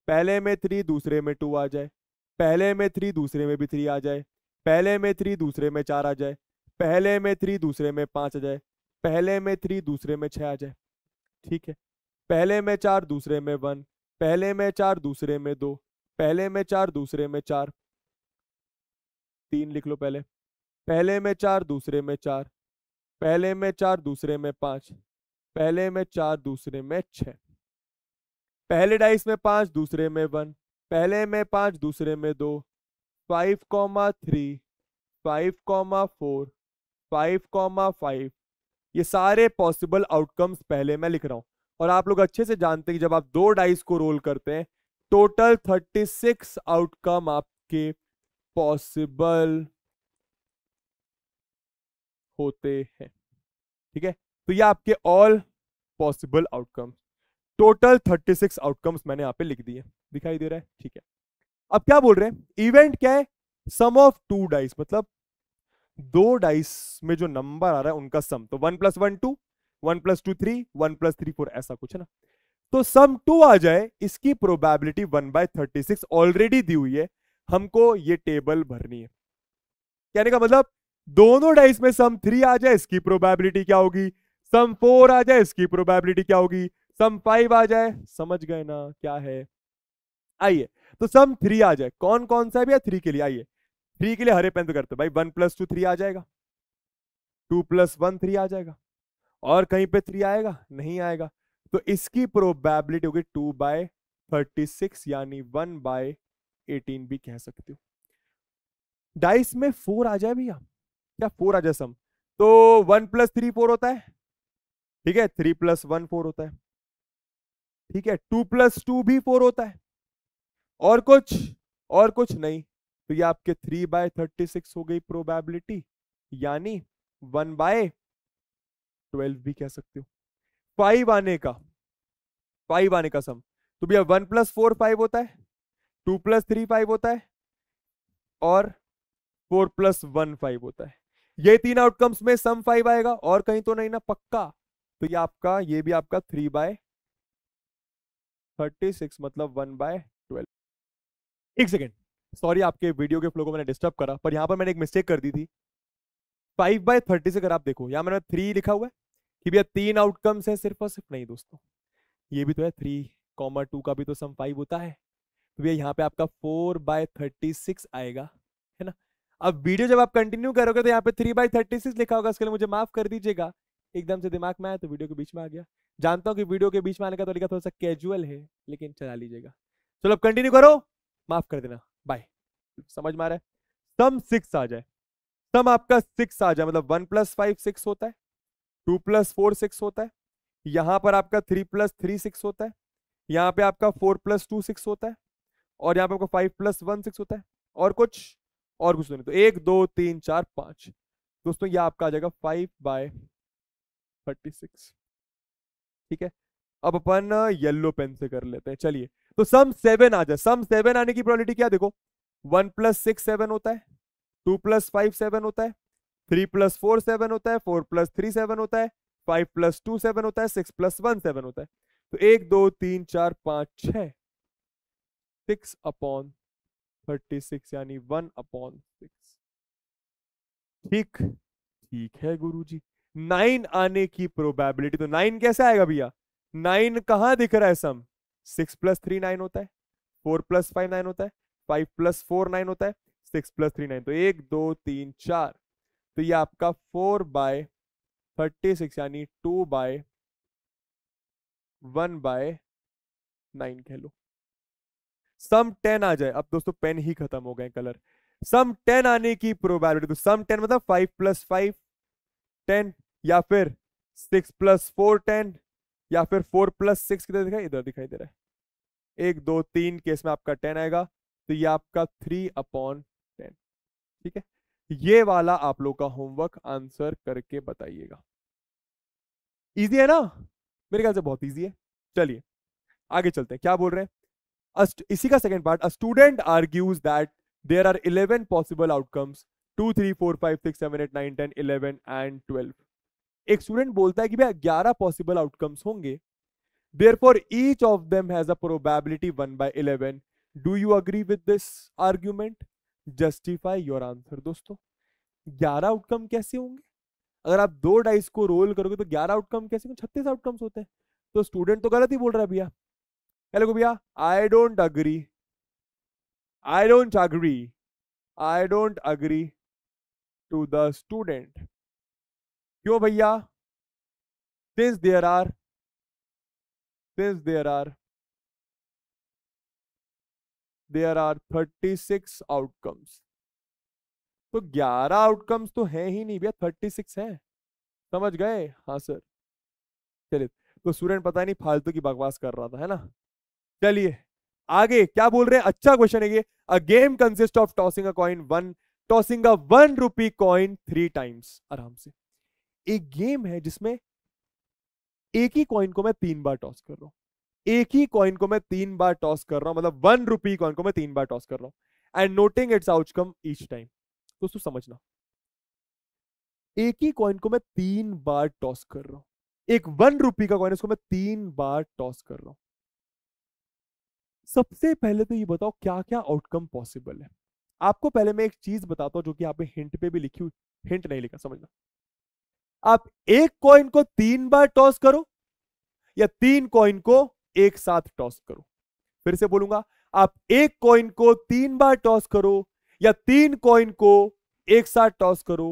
पहले में थ्री दूसरे में टू आ जाए पहले में थ्री दूसरे में भी थ्री आ जाए पहले में थ्री दूसरे में चार आ जाए पहले में थ्री दूसरे में पाँच आ जाए पहले में थ्री दूसरे में छः आ जाए ठीक है पहले में चार दूसरे में वन पहले में चार दूसरे में दो पहले में चार दूसरे में चार तीन लिख लो पहले पहले में चार दूसरे में चार पहले में चार दूसरे में पांच पहले में चार दूसरे में छ पहले डाइस में पांच दूसरे में वन पहले में पांच दूसरे में दो five comma three five comma four five comma five ये सारे पॉसिबल आउटकम्स पहले मैं लिख रहा हूँ और आप लोग अच्छे से जानते हैं कि जब आप दो डाइस को रोल करते हैं टोटल थर्टी सिक्स आउटकम आपके पॉसिबल होते हैं ठीक है तो ये आपके all possible outcomes total 36 outcomes मैंने यहाँ पे लिख दिए दिखाई दे रहा है ठीक है अब क्या बोल रहे हैं इवेंट क्या है सम ऑफ टू डाइस मतलब दो डाइस में जो नंबर आ रहा है उनका सम तो one plus one two one plus two three one plus three four ऐसा कुछ है ना तो सम टू आ जाए इसकी probability one by thirty six already दी हुई है हमको ये टेबल भरनी है कहने का मतलब दोनों डाइस में सम थ्री आ जाए इसकी प्रोबेबिलिटी क्या होगी सम फोर आ जाए इसकी प्रोबेबिलिटी क्या होगी सम फाइव आ जाए समझ गए ना क्या है आइए तो सम थ्री आ जाए कौन कौन सा भी थ्री के लिए आइए थ्री के लिए हरे पेन तो करते भाई वन प्लस टू थ्री आ जाएगा टू प्लस वन थ्री आ जाएगा और कहीं पे थ्री आएगा नहीं आएगा तो इसकी प्रोबेबिलिटी होगी टू बाय थर्टी सिक्स यानी वन बाय एटीन भी कह सकते हो डाइस में फोर आ जाए भैया या फोर आ जाए सम तो वन प्लस थ्री फोर होता है ठीक है थ्री प्लस वन फोर होता है ठीक है टू प्लस टू भी फोर होता है और कुछ और कुछ नहीं तो ये आपके थ्री बाय थर्टी सिक्स हो गई प्रोबेबिलिटी यानी वन बाय ट्वेल्व भी कह सकते हो फाइव आने का फाइव आने का सम तो भैया वन प्लस फोर फाइव होता है टू प्लस थ्री फाइव होता है और फोर प्लस वन फाइव होता है ये तीन आउटकम्स में सम फाइव आएगा और कहीं तो नहीं ना पक्का तो ये आपका ये भी आपका थ्री बाय थर्टी सिक्स मतलब वन बाय ट्वेल्व एक सेकेंड सॉरी आपके वीडियो के फ्लो को मैंने डिस्टर्ब करा पर यहां पर मैंने एक मिस्टेक कर दी थी फाइव बाय थर्टी से अगर आप देखो यहां मैंने थ्री लिखा हुआ है कि भैया तीन आउटकम्स हैं सिर्फ और सिर्फ नहीं दोस्तों ये भी तो है थ्री कॉमर टू का भी तो सम फाइव होता है तो भैया यहाँ पे आपका फोर बाय थर्टी सिक्स आएगा है ना अब वीडियो जब आप कंटिन्यू करोगे तो यहाँ पे थ्री बाई थर्टी सिक्स लिखा होगा उसके लिए मुझे माफ कर दीजिएगा एकदम से दिमाग में आया तो वीडियो के बीच में आ गया जानता हूँ कि वीडियो के बीच में आने का तरीका थोड़ा सा कैजुअल है लेकिन चला लीजिएगा चलो अब कंटिन्यू करो माफ कर देना बाय समझ में आ रहा है सम सिक्स आ जाए सम आपका सिक्स आ जाए मतलब वन प्लस फाइव सिक्स होता है टू प्लस फोर सिक्स होता है यहाँ पर आपका थ्री प्लस थ्री सिक्स होता है यहाँ पे आपका फोर प्लस टू सिक्स होता है और यहाँ पे आपका फाइव प्लस वन सिक्स होता है और कुछ और कुछ तो नहीं तो एक दो तीन चार पांच दोस्तों ये आपका आ जाएगा फाइव बाय थर्टी सिक्स ठीक है अब अपन येलो पेन से कर लेते हैं चलिए तो सम सेवन आ जाए सम सेवन आने की प्रोबेबिलिटी क्या देखो वन प्लस सिक्स सेवन होता है टू प्लस फाइव सेवन होता है थ्री प्लस फोर सेवन होता है फोर प्लस थ्री सेवन होता है फाइव प्लस टू सेवन होता है सिक्स प्लस वन सेवन होता है तो एक दो तीन चार पांच छ सिक्स अपॉन थर्टी सिक्स यानी वन अपॉन सिक्स ठीक ठीक है गुरुजी नाइन आने की प्रोबेबिलिटी तो नाइन कैसे आएगा भैया नाइन कहाँ दिख रहा है sum six plus three nine होता है फोर प्लस फाइव नाइन होता है फाइव प्लस फोर नाइन होता है सिक्स प्लस थ्री नाइन तो एक दो तीन चार तो ये आपका फोर बाय थर्टी सिक्स यानी two by one by nine कह लो सम टेन आ जाए अब दोस्तों पेन ही खत्म हो गए कलर सम टेन आने की प्रोबेबिलिटी तो सम टेन मतलब फाइव प्लस फाइव टेन या फिर सिक्स प्लस फोर टेन या फिर फोर प्लस सिक्स किधर दिखाई इधर दिखाई दे रहा है एक दो तीन केस में आपका टेन आएगा तो ये आपका थ्री अपॉन टेन ठीक है ये वाला आप लोग का होमवर्क आंसर करके बताइएगा इजी है ना मेरे ख्याल से बहुत इजी है चलिए आगे चलते हैं क्या बोल रहे हैं इसी का second part a student argues that there are eleven possible outcomes two three four five six seven eight nine ten eleven and twelve एक स्टूडेंट बोलता है कि भैया ग्यारह पॉसिबल आउटकम्स होंगे there for each of them has a probability one by eleven do you agree with this argument justify your answer दोस्तों ग्यारह आउटकम कैसे होंगे अगर आप दो डाइस को रोल करोगे तो ग्यारह आउटकम कैसे छत्तीस आउटकम्स होते हैं तो स्टूडेंट तो गलत ही बोल रहा है भैया हेलो भैया I don't agree I don't agree I don't agree to the student क्यों भैया since there are since there are there are thirty six outcomes तो ग्यारह आउटकम्स तो है ही नहीं भैया थर्टी सिक्स है समझ गए हाँ सर चलिए तो स्टूडेंट पता नहीं फालतू की बकवास कर रहा था है ना चलिए आगे क्या बोल रहे हैं अच्छा क्वेश्चन है ये a game consist of tossing a coin one tossing a one rupee coin three times आराम से एक गेम है जिसमें एक ही कॉइन को मैं तीन बार टॉस कर रहा हूं एक ही कॉइन को मैं तीन बार टॉस कर रहा हूं मतलब वन रुपी कॉइन को मैं तीन बार टॉस कर रहा हूं and noting its outcome each time दोस्तों समझना एक ही कॉइन को मैं तीन बार टॉस कर रहा हूं एक वन रुपी का कॉइन उसको मैं तीन बार टॉस कर रहा हूं सबसे पहले तो ये बताओ क्या क्या आउटकम पॉसिबल है आपको पहले मैं एक चीज बताता हूं जो कि आपने हिंट पे भी लिखी हुई हिंट नहीं लिखा समझना आप एक कॉइन को तीन बार टॉस करो या तीन कॉइन को एक साथ टॉस करो फिर से बोलूंगा आप एक कॉइन को तीन बार टॉस करो या तीन कॉइन को एक साथ टॉस करो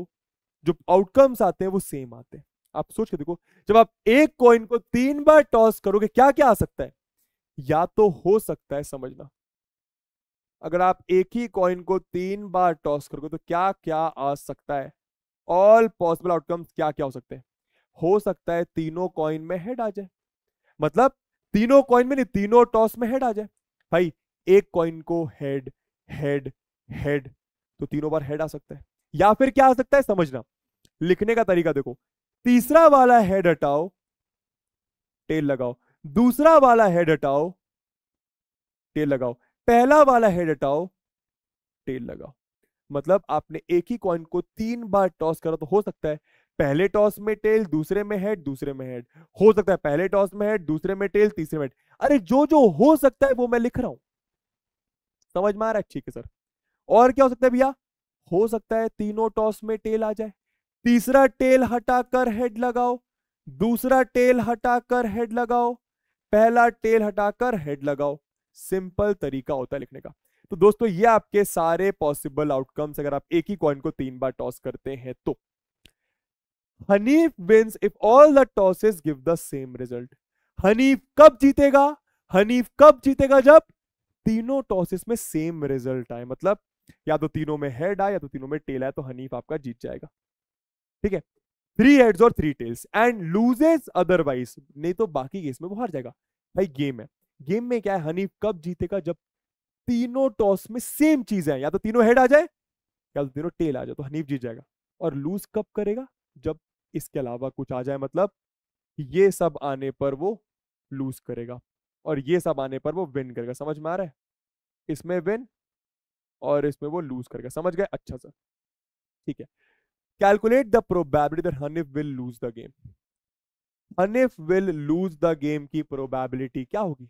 जो आउटकम्स आते हैं वो सेम आते हैं आप सोच के देखो जब आप एक कॉइन को तीन बार टॉस करोगे क्या क्या आ सकता है या तो हो सकता है समझना अगर आप एक ही कॉइन को तीन बार टॉस करोगे तो क्या क्या आ सकता है ऑल पॉसिबल आउटकम्स क्या क्या हो सकते हैं हो सकता है तीनों कॉइन में हेड आ जाए मतलब तीनों कॉइन में नहीं तीनों टॉस में हेड आ जाए भाई एक कॉइन को हेड हेड हेड तो तीनों बार हेड आ सकता है या फिर क्या आ सकता है समझना लिखने का तरीका देखो तीसरा वाला हेड हटाओ टेल लगाओ दूसरा वाला हेड हटाओ टेल लगाओ पहला वाला हेड हटाओ टेल लगाओ मतलब आपने एक ही कॉइन को तीन बार टॉस करा तो हो सकता है पहले टॉस में टेल दूसरे में हेड दूसरे में हेड हो सकता है पहले टॉस में हेड दूसरे में टेल तीसरे में हेड अरे जो जो हो सकता है वो मैं लिख रहा हूं समझ में आ रहा है ठीक है सर और क्या हो सकता है भैया हो सकता है तीनों टॉस में टेल आ जाए तीसरा टेल हटाकर हेड लगाओ दूसरा टेल हटाकर हेड लगाओ पहला टेल हटाकर हेड लगाओ सिंपल तरीका होता है लिखने का तो दोस्तों ये आपके सारे पॉसिबल आउटकम्स अगर आप एक ही कॉइन को तीन बार टॉस करते हैं तो Hanif wins if all the tosses give the same result Hanif कब जीतेगा हनीफ कब जीतेगा जब तीनों टॉसेस में सेम रिजल्ट आए मतलब या तो तीनों में हेड आए या तो तीनों में टेल आए तो हनीफ आपका जीत जाएगा ठीक है थ्री हेड्स और three tails and loses otherwise नहीं तो बाकी केस में वो हार जाएगा भाई गेम है गेम में क्या है हनीफ कब जीतेगा जब तीनों टॉस में सेम चीज है या तो तीनों हेड आ जाए या तो तीनों टेल आ जाए तो हनीफ जीत जाएगा और लूज कब करेगा जब इसके अलावा कुछ आ जाए मतलब ये सब आने पर वो लूज करेगा और ये सब आने पर वो विन करेगा समझ में आ रहा है इसमें विन और इसमें वो लूज करेगा समझ गए अच्छा सर ठीक है calculate the probability that Hanif will lose the game Hanif will lose the game की प्रोबेबिलिटी क्या होगी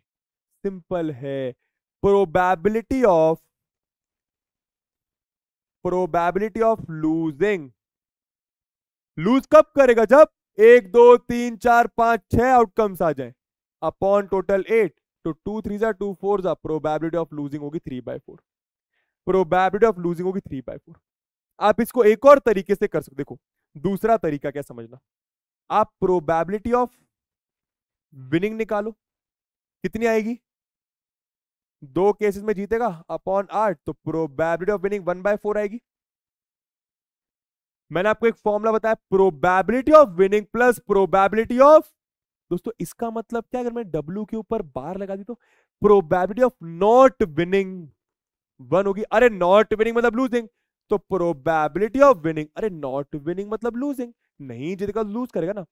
सिंपल है probability of probability of losing lose कब करेगा जब एक दो तीन चार पांच छह आउटकम्स आ जाए अपॉन टोटल एट तो टू थ्री जा टू फोर जा प्रोबेबिलिटी ऑफ लूजिंग होगी three by four probability of losing होगी थ्री बाय फोर आप इसको एक और तरीके से कर सकते देखो दूसरा तरीका क्या समझना आप प्रोबेबिलिटी ऑफ विनिंग निकालो कितनी आएगी दो केसेस में जीतेगा अपॉन आठ तो probability of winning one by four आएगी मैंने आपको एक फॉर्मूला बताया probability of winning plus probability of दोस्तों इसका मतलब क्या अगर मैं डब्ल्यू के ऊपर बार लगा दी तो probability of not winning one होगी अरे नॉट विनिंग मतलब लूजिंग तो प्रोबेबिलिटी ऑफ विनिंग अरे नॉट विनिंग मतलब लूजिंग नहीं जीतेगा लूज करेगा ना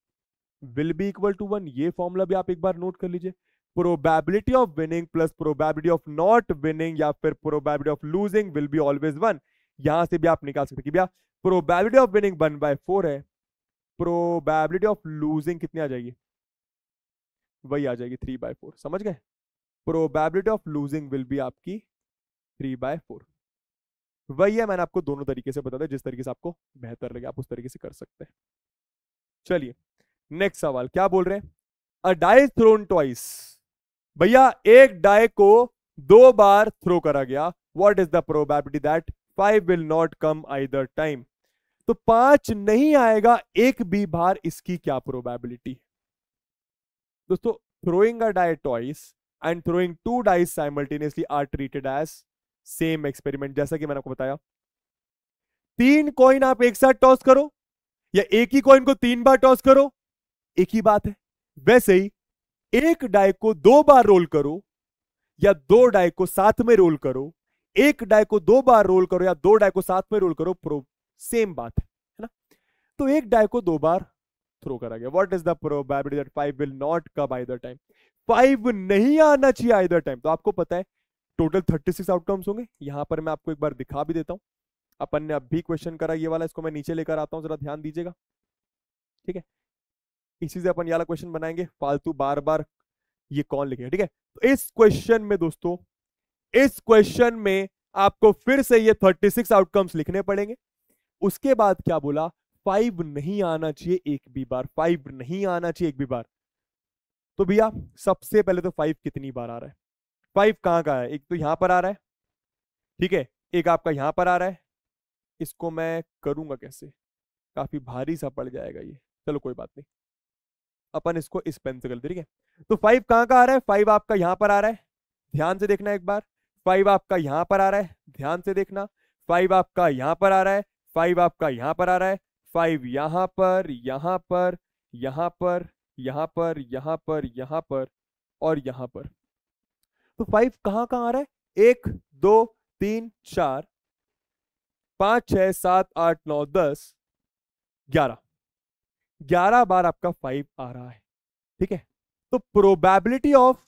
will be equal to one ये फॉर्मुला भी आप एक बार नोट कर लीजिए probability of winning plus probability of not winning या फिर probability of losing will be always one यहां से भी आप निकाल सकते कि भैया probability of winning one by four है प्रोबेबिलिटी ऑफ लूजिंग कितनी आ जाएगी वही आ जाएगी थ्री बाय फोर समझ गए probability of losing will be आपकी थ्री बाय फोर वही है मैंने आपको दोनों तरीके से बता दिया जिस तरीके से आपको बेहतर लगे आप उस तरीके से कर सकते हैं चलिए नेक्स्ट सवाल क्या बोल रहे हैं अ डाई थ्रोन ट्वाइस भैया एक डाय को दो बार थ्रो करा गया what is the probability that five will not come I time तो पांच नहीं आएगा एक भी बार इसकी क्या प्रोबेबिलिटी दोस्तों throwing a die twice and throwing two dice simultaneously are treated as same experiment जैसा कि मैंने आपको बताया तीन कॉइन आप एक साथ टॉस करो या एक ही कॉइन को तीन बार टॉस करो एक ही बात है वैसे ही एक डाई को दो बार रोल करो या दो डाय को साथ में रोल करो एक डाई को दो बार रोल करो या दो डाई को साथ में रोल करो प्रो सेम बात है ना तो एक डाय को दो बार थ्रो करा गया what is the probability that five will not come the time five नहीं आना चाहिए द टाइम तो आपको पता है टोटल 36 आउटकम्स होंगे यहाँ पर मैं आपको एक बार दिखा भी देता हूँ अपन ने अब भी क्वेश्चन करा ये वाला इसको मैं नीचे लेकर आता हूँ जरा ध्यान दीजिएगा ठीक है इसी से अपन ये वाला क्वेश्चन बनाएंगे फालतू बार बार ये कौन लिखेगा ठीक है तो इस क्वेश्चन में दोस्तों इस क्वेश्चन में आपको फिर से ये 36 आउटकम्स लिखने पड़ेंगे उसके बाद क्या बोला फाइव नहीं आना चाहिए एक भी बार फाइव नहीं आना चाहिए एक भी बार तो भैया सबसे पहले तो फाइव कितनी बार आ रहा है फाइव कहाँ का है एक तो यहाँ पर आ रहा है ठीक है एक आपका यहाँ पर आ रहा है इसको मैं करूँगा कैसे काफ़ी भारी सा पड़ जाएगा ये चलो कोई बात नहीं अपन इसको इस पेन से कर ठीक है तो फाइव कहाँ का आ रहा है फाइव आपका यहाँ पर आ रहा है ध्यान से देखना एक बार फाइव आपका यहाँ पर आ रहा है ध्यान से देखना फाइव आपका यहाँ पर आ रहा है फाइव आपका यहाँ पर आ रहा है फाइव यहाँ पर यहाँ पर यहाँ पर यहाँ पर यहाँ पर यहाँ पर और यहाँ पर तो फाइव कहां कहां आ रहा है एक दो तीन चार पांच छह सात आठ नौ दस ग्यारह ग्यारह बार आपका फाइव आ रहा है ठीक है तो प्रोबेबिलिटी ऑफ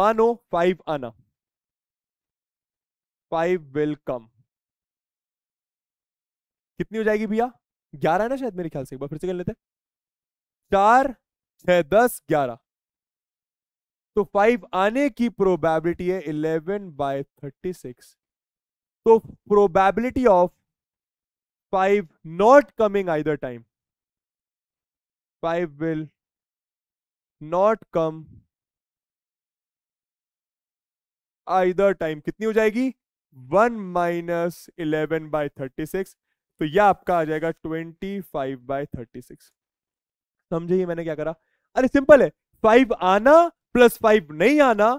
मानो फाइव आना फाइव विल कम कितनी हो जाएगी भैया ग्यारह ना शायद मेरे ख्याल से एक बार फिर से कर लेते चार छह दस ग्यारह तो फाइव आने की प्रोबेबिलिटी है इलेवन बाय थर्टी सिक्स तो probability of five not coming there time five will not come either time कितनी हो जाएगी one minus eleven by thirty six तो यह आपका आ जाएगा twenty five by thirty six समझे मैंने क्या करा अरे सिंपल है फाइव आना प्लस फाइव नहीं आना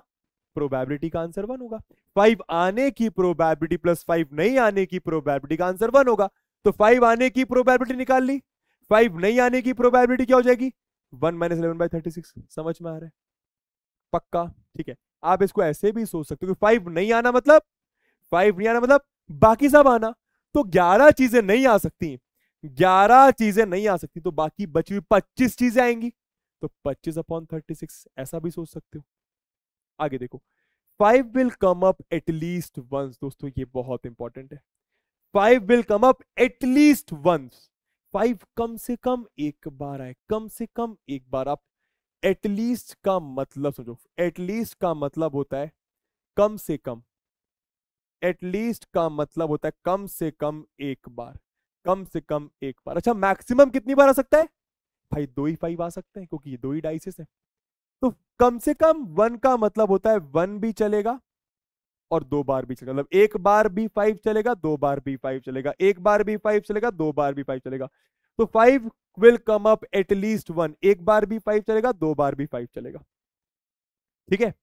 प्रोबेबिलिटी का आंसर वन होगा फाइव आने की प्रोबेबिलिटी प्लस फाइव नहीं आने की प्रोबेबिलिटी का आंसर वन होगा तो फाइव आने की प्रोबेबिलिटी निकाल ली फाइव नहीं आने की प्रोबेबिलिटी क्या हो जाएगी one minus eleven by thirty six समझ में आ रहा है पक्का ठीक है आप इसको ऐसे भी सोच सकते हो कि फाइव नहीं आना मतलब फाइव नहीं आना मतलब बाकी सब आना तो ग्यारह चीजें नहीं आ सकती ग्यारह चीजें नहीं आ सकती तो बाकी बची हुई पच्चीस चीजें आएंगी तो 25 अपॉन 36 ऐसा भी सोच सकते हो आगे देखो five will come up at least once दोस्तों ये बहुत इंपॉर्टेंट है five will come up at least once five कम से कम एक बार आए कम से कम एक बार आप एटलीस्ट का मतलब समझो एटलीस्ट का मतलब होता है कम से कम एटलीस्ट का मतलब होता है कम से कम एक बार कम से कम एक बार अच्छा मैक्सिमम कितनी बार आ सकता है भाई दो ही फाइव आ सकते हैं क्योंकि ये दो ही डाइसेस हैं तो कम से कम वन का मतलब होता है वन भी चलेगा और दो बार भी चलेगा मतलब एक बार भी फाइव चलेगा दो बार भी फाइव चलेगा एक बार भी फाइव चलेगा दो बार भी फाइव चलेगा तो five will come up at least one एक बार भी फाइव चलेगा दो बार भी फाइव चलेगा ठीक है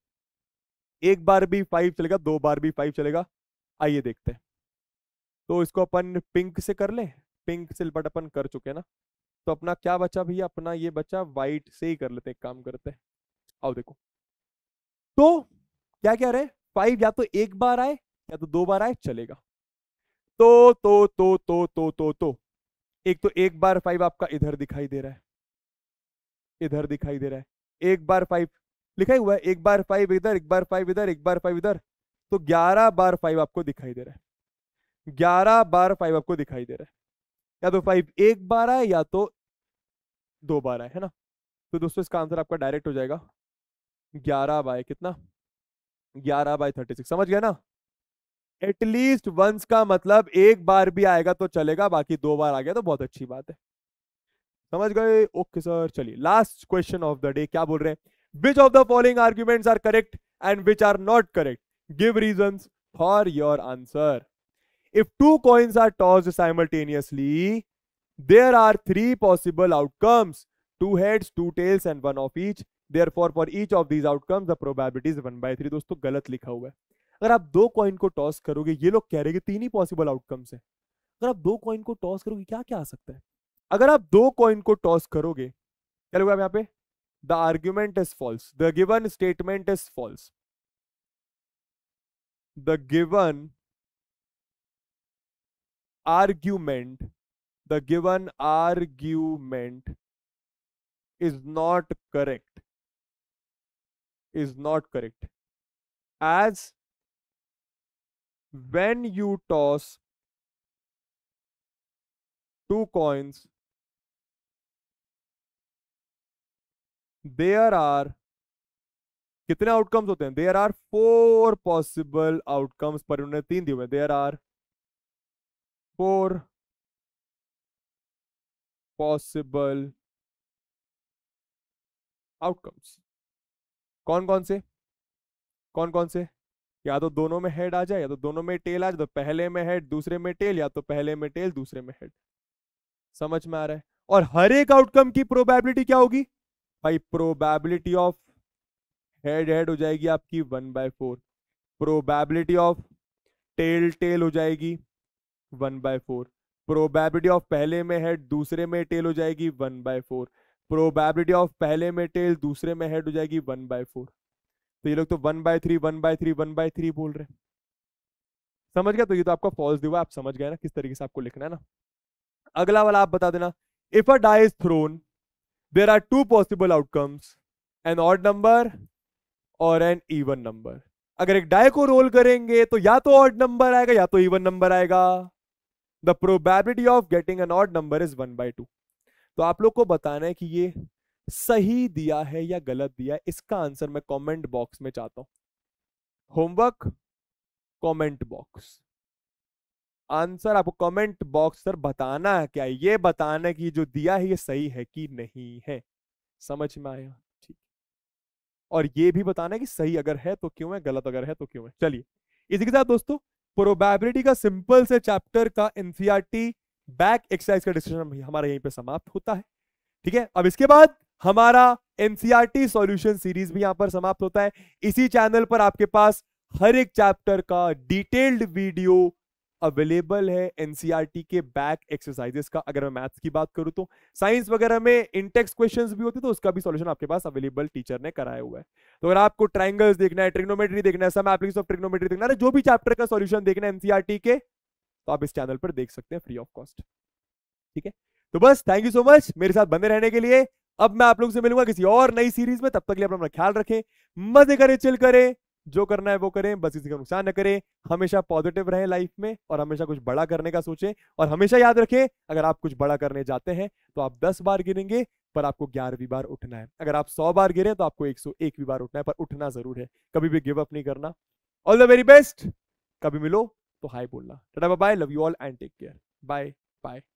एक बार भी फाइव चलेगा दो बार भी फाइव चलेगा आइए देखते हैं तो इसको अपन पिंक से कर ले पिंक से सिलबट अपन कर चुके हैं ना तो अपना क्या बचा भैया अपना ये बचा वाइट से ही कर लेते हैं काम करते हैं आओ देखो तो क्या कह रहे फाइव या तो एक बार आए या तो दो बार आए चलेगा तो तो तो तो तो तो तो एक तो एक बार फाइव आपका इधर दिखाई दे रहा है इधर दिखाई दे रहा है एक बार फाइव लिखा हुआ है एक बार फाइव इधर एक बार फाइव इधर एक बार फाइव इधर तो ग्यारह बार फाइव आपको दिखाई दे रहा है ग्यारह बार फाइव आपको दिखाई दे रहा है या तो फाइव एक बार आए या तो दो बार आए है ना तो दोस्तों इसका आंसर आपका डायरेक्ट हो जाएगा ग्यारह बाय कितना ग्यारह बाय थर्टी सिक्स समझ गया ना एटलीस्ट वंस का मतलब एक बार भी आएगा तो चलेगा बाकी दो बार आ गया तो बहुत अच्छी बात है समझ गए ओके सर चलिए last question of the day क्या बोल रहे हैं which of the following arguments are correct and which are not correct give reason for your answer if two coins are tossed simultaneously there are three possible outcomes two heads two tails and one of each therefore for each of these outcomes the probability is 1 by 3 दोस्तों गलत लिखा हुआ है अगर आप दो कॉइन को टॉस करोगे ये लोग कह रहे हैं तीन ही पॉसिबल आउटकम्स है अगर आप दो कॉइन को टॉस करोगे क्या क्या आ सकता है अगर आप दो कॉइन को टॉस करोगे क्या लोग आप यहाँ पे the argument is false the given statement is false the given argument the given argument is not correct is not correct as when you toss two coins there are कितने आउटकम्स होते हैं there are four possible outcomes पर उन्होंने तीन दिए हुए there are four possible outcomes कौन कौन से कौन कौन से या तो दोनों में हेड आ जाए या तो दोनों में टेल आ जाए तो पहले में हेड दूसरे में टेल या तो पहले में टेल दूसरे में हेड समझ में आ रहा है और हर एक आउटकम की प्रोबेबिलिटी क्या होगी भाई प्रोबेबिलिटी ऑफ हेड हेड हो जाएगी आपकी one by four probability of tail tail हो जाएगी one by four probability of पहले में हेड दूसरे में टेल हो जाएगी one by four probability of पहले में टेल दूसरे में हेड हो जाएगी वन बाय फोर तो ये लोग तो one by three one by three one by three बोल रहे समझ गया तो ये तो आपका फॉल्स दिवा आप समझ गए ना किस तरीके से आपको लिखना है ना अगला वाला आप बता देना if a die is thrown there are two possible outcomes an odd number और एन इवन नंबर अगर एक डाई को रोल करेंगे तो या तो ऑड नंबर आएगा या तो इवन नंबर आएगा the probability of getting an odd number is one by two तो आप लोग को बताना है कि ये सही दिया है या गलत दिया है इसका आंसर मैं कमेंट बॉक्स में चाहता हूं होमवर्क कमेंट बॉक्स आंसर आपको कमेंट बॉक्स पर बताना है क्या ये बताना है कि जो दिया है ये सही है कि नहीं है समझ में आया ठीक और ये भी बताना है कि सही अगर है तो क्यों है गलत अगर है तो क्यों है चलिए इसी के साथ दोस्तों प्रोबेबिलिटी का सिंपल से चैप्टर का एनसीआरटी बैक एक्सरसाइज का डिस्कशन हमारा यहीं पे समाप्त होता है ठीक है अब इसके बाद हमारा एनसीआरटी सॉल्यूशन सीरीज भी यहां पर समाप्त होता है इसी चैनल पर आपके पास हर एक चैप्टर का डिटेल्ड वीडियो अवेलेबल है एनसीईआरटी e के बैक एक्सरसाइजेस का अगर मैं मैथ्स की बात करूं तो साइंस वगैरह में इंटेक्स क्वेश्चंस भी होते हैं तो उसका भी सॉल्यूशन आपके पास अवेलेबल टीचर ने कराया हुआ है तो अगर आपको ट्राइंगल्स देखना है ट्रिग्नोमेट्री देखना है सम एप्लीकेशन ऑफ ट्रिग्नोमेट्री देखना है जो भी चैप्टर का सोल्यूशन देखना है एनसीआरटी e के तो आप इस चैनल पर देख सकते हैं फ्री ऑफ कॉस्ट ठीक है तो बस थैंक यू सो मच मेरे साथ बने रहने के लिए अब मैं आप लोग से मिलूंगा किसी और नई सीरीज में तब तक के लिए अपना ख्याल रखें मजे करें चिल करें जो करना है वो करें बस किसी का नुकसान न करें हमेशा पॉजिटिव रहें लाइफ में और हमेशा कुछ बड़ा करने का सोचें और हमेशा याद रखें अगर आप कुछ बड़ा करने जाते हैं तो आप दस बार गिरेंगे पर आपको ग्यारहवीं बार उठना है अगर आप सौ बार गिरे तो आपको एक सौ एकवीं बार उठना है पर उठना जरूर है कभी भी गिव अप नहीं करना ऑल द वेरी बेस्ट कभी मिलो तो हाई बोलना tata bye love you all and take care bye bye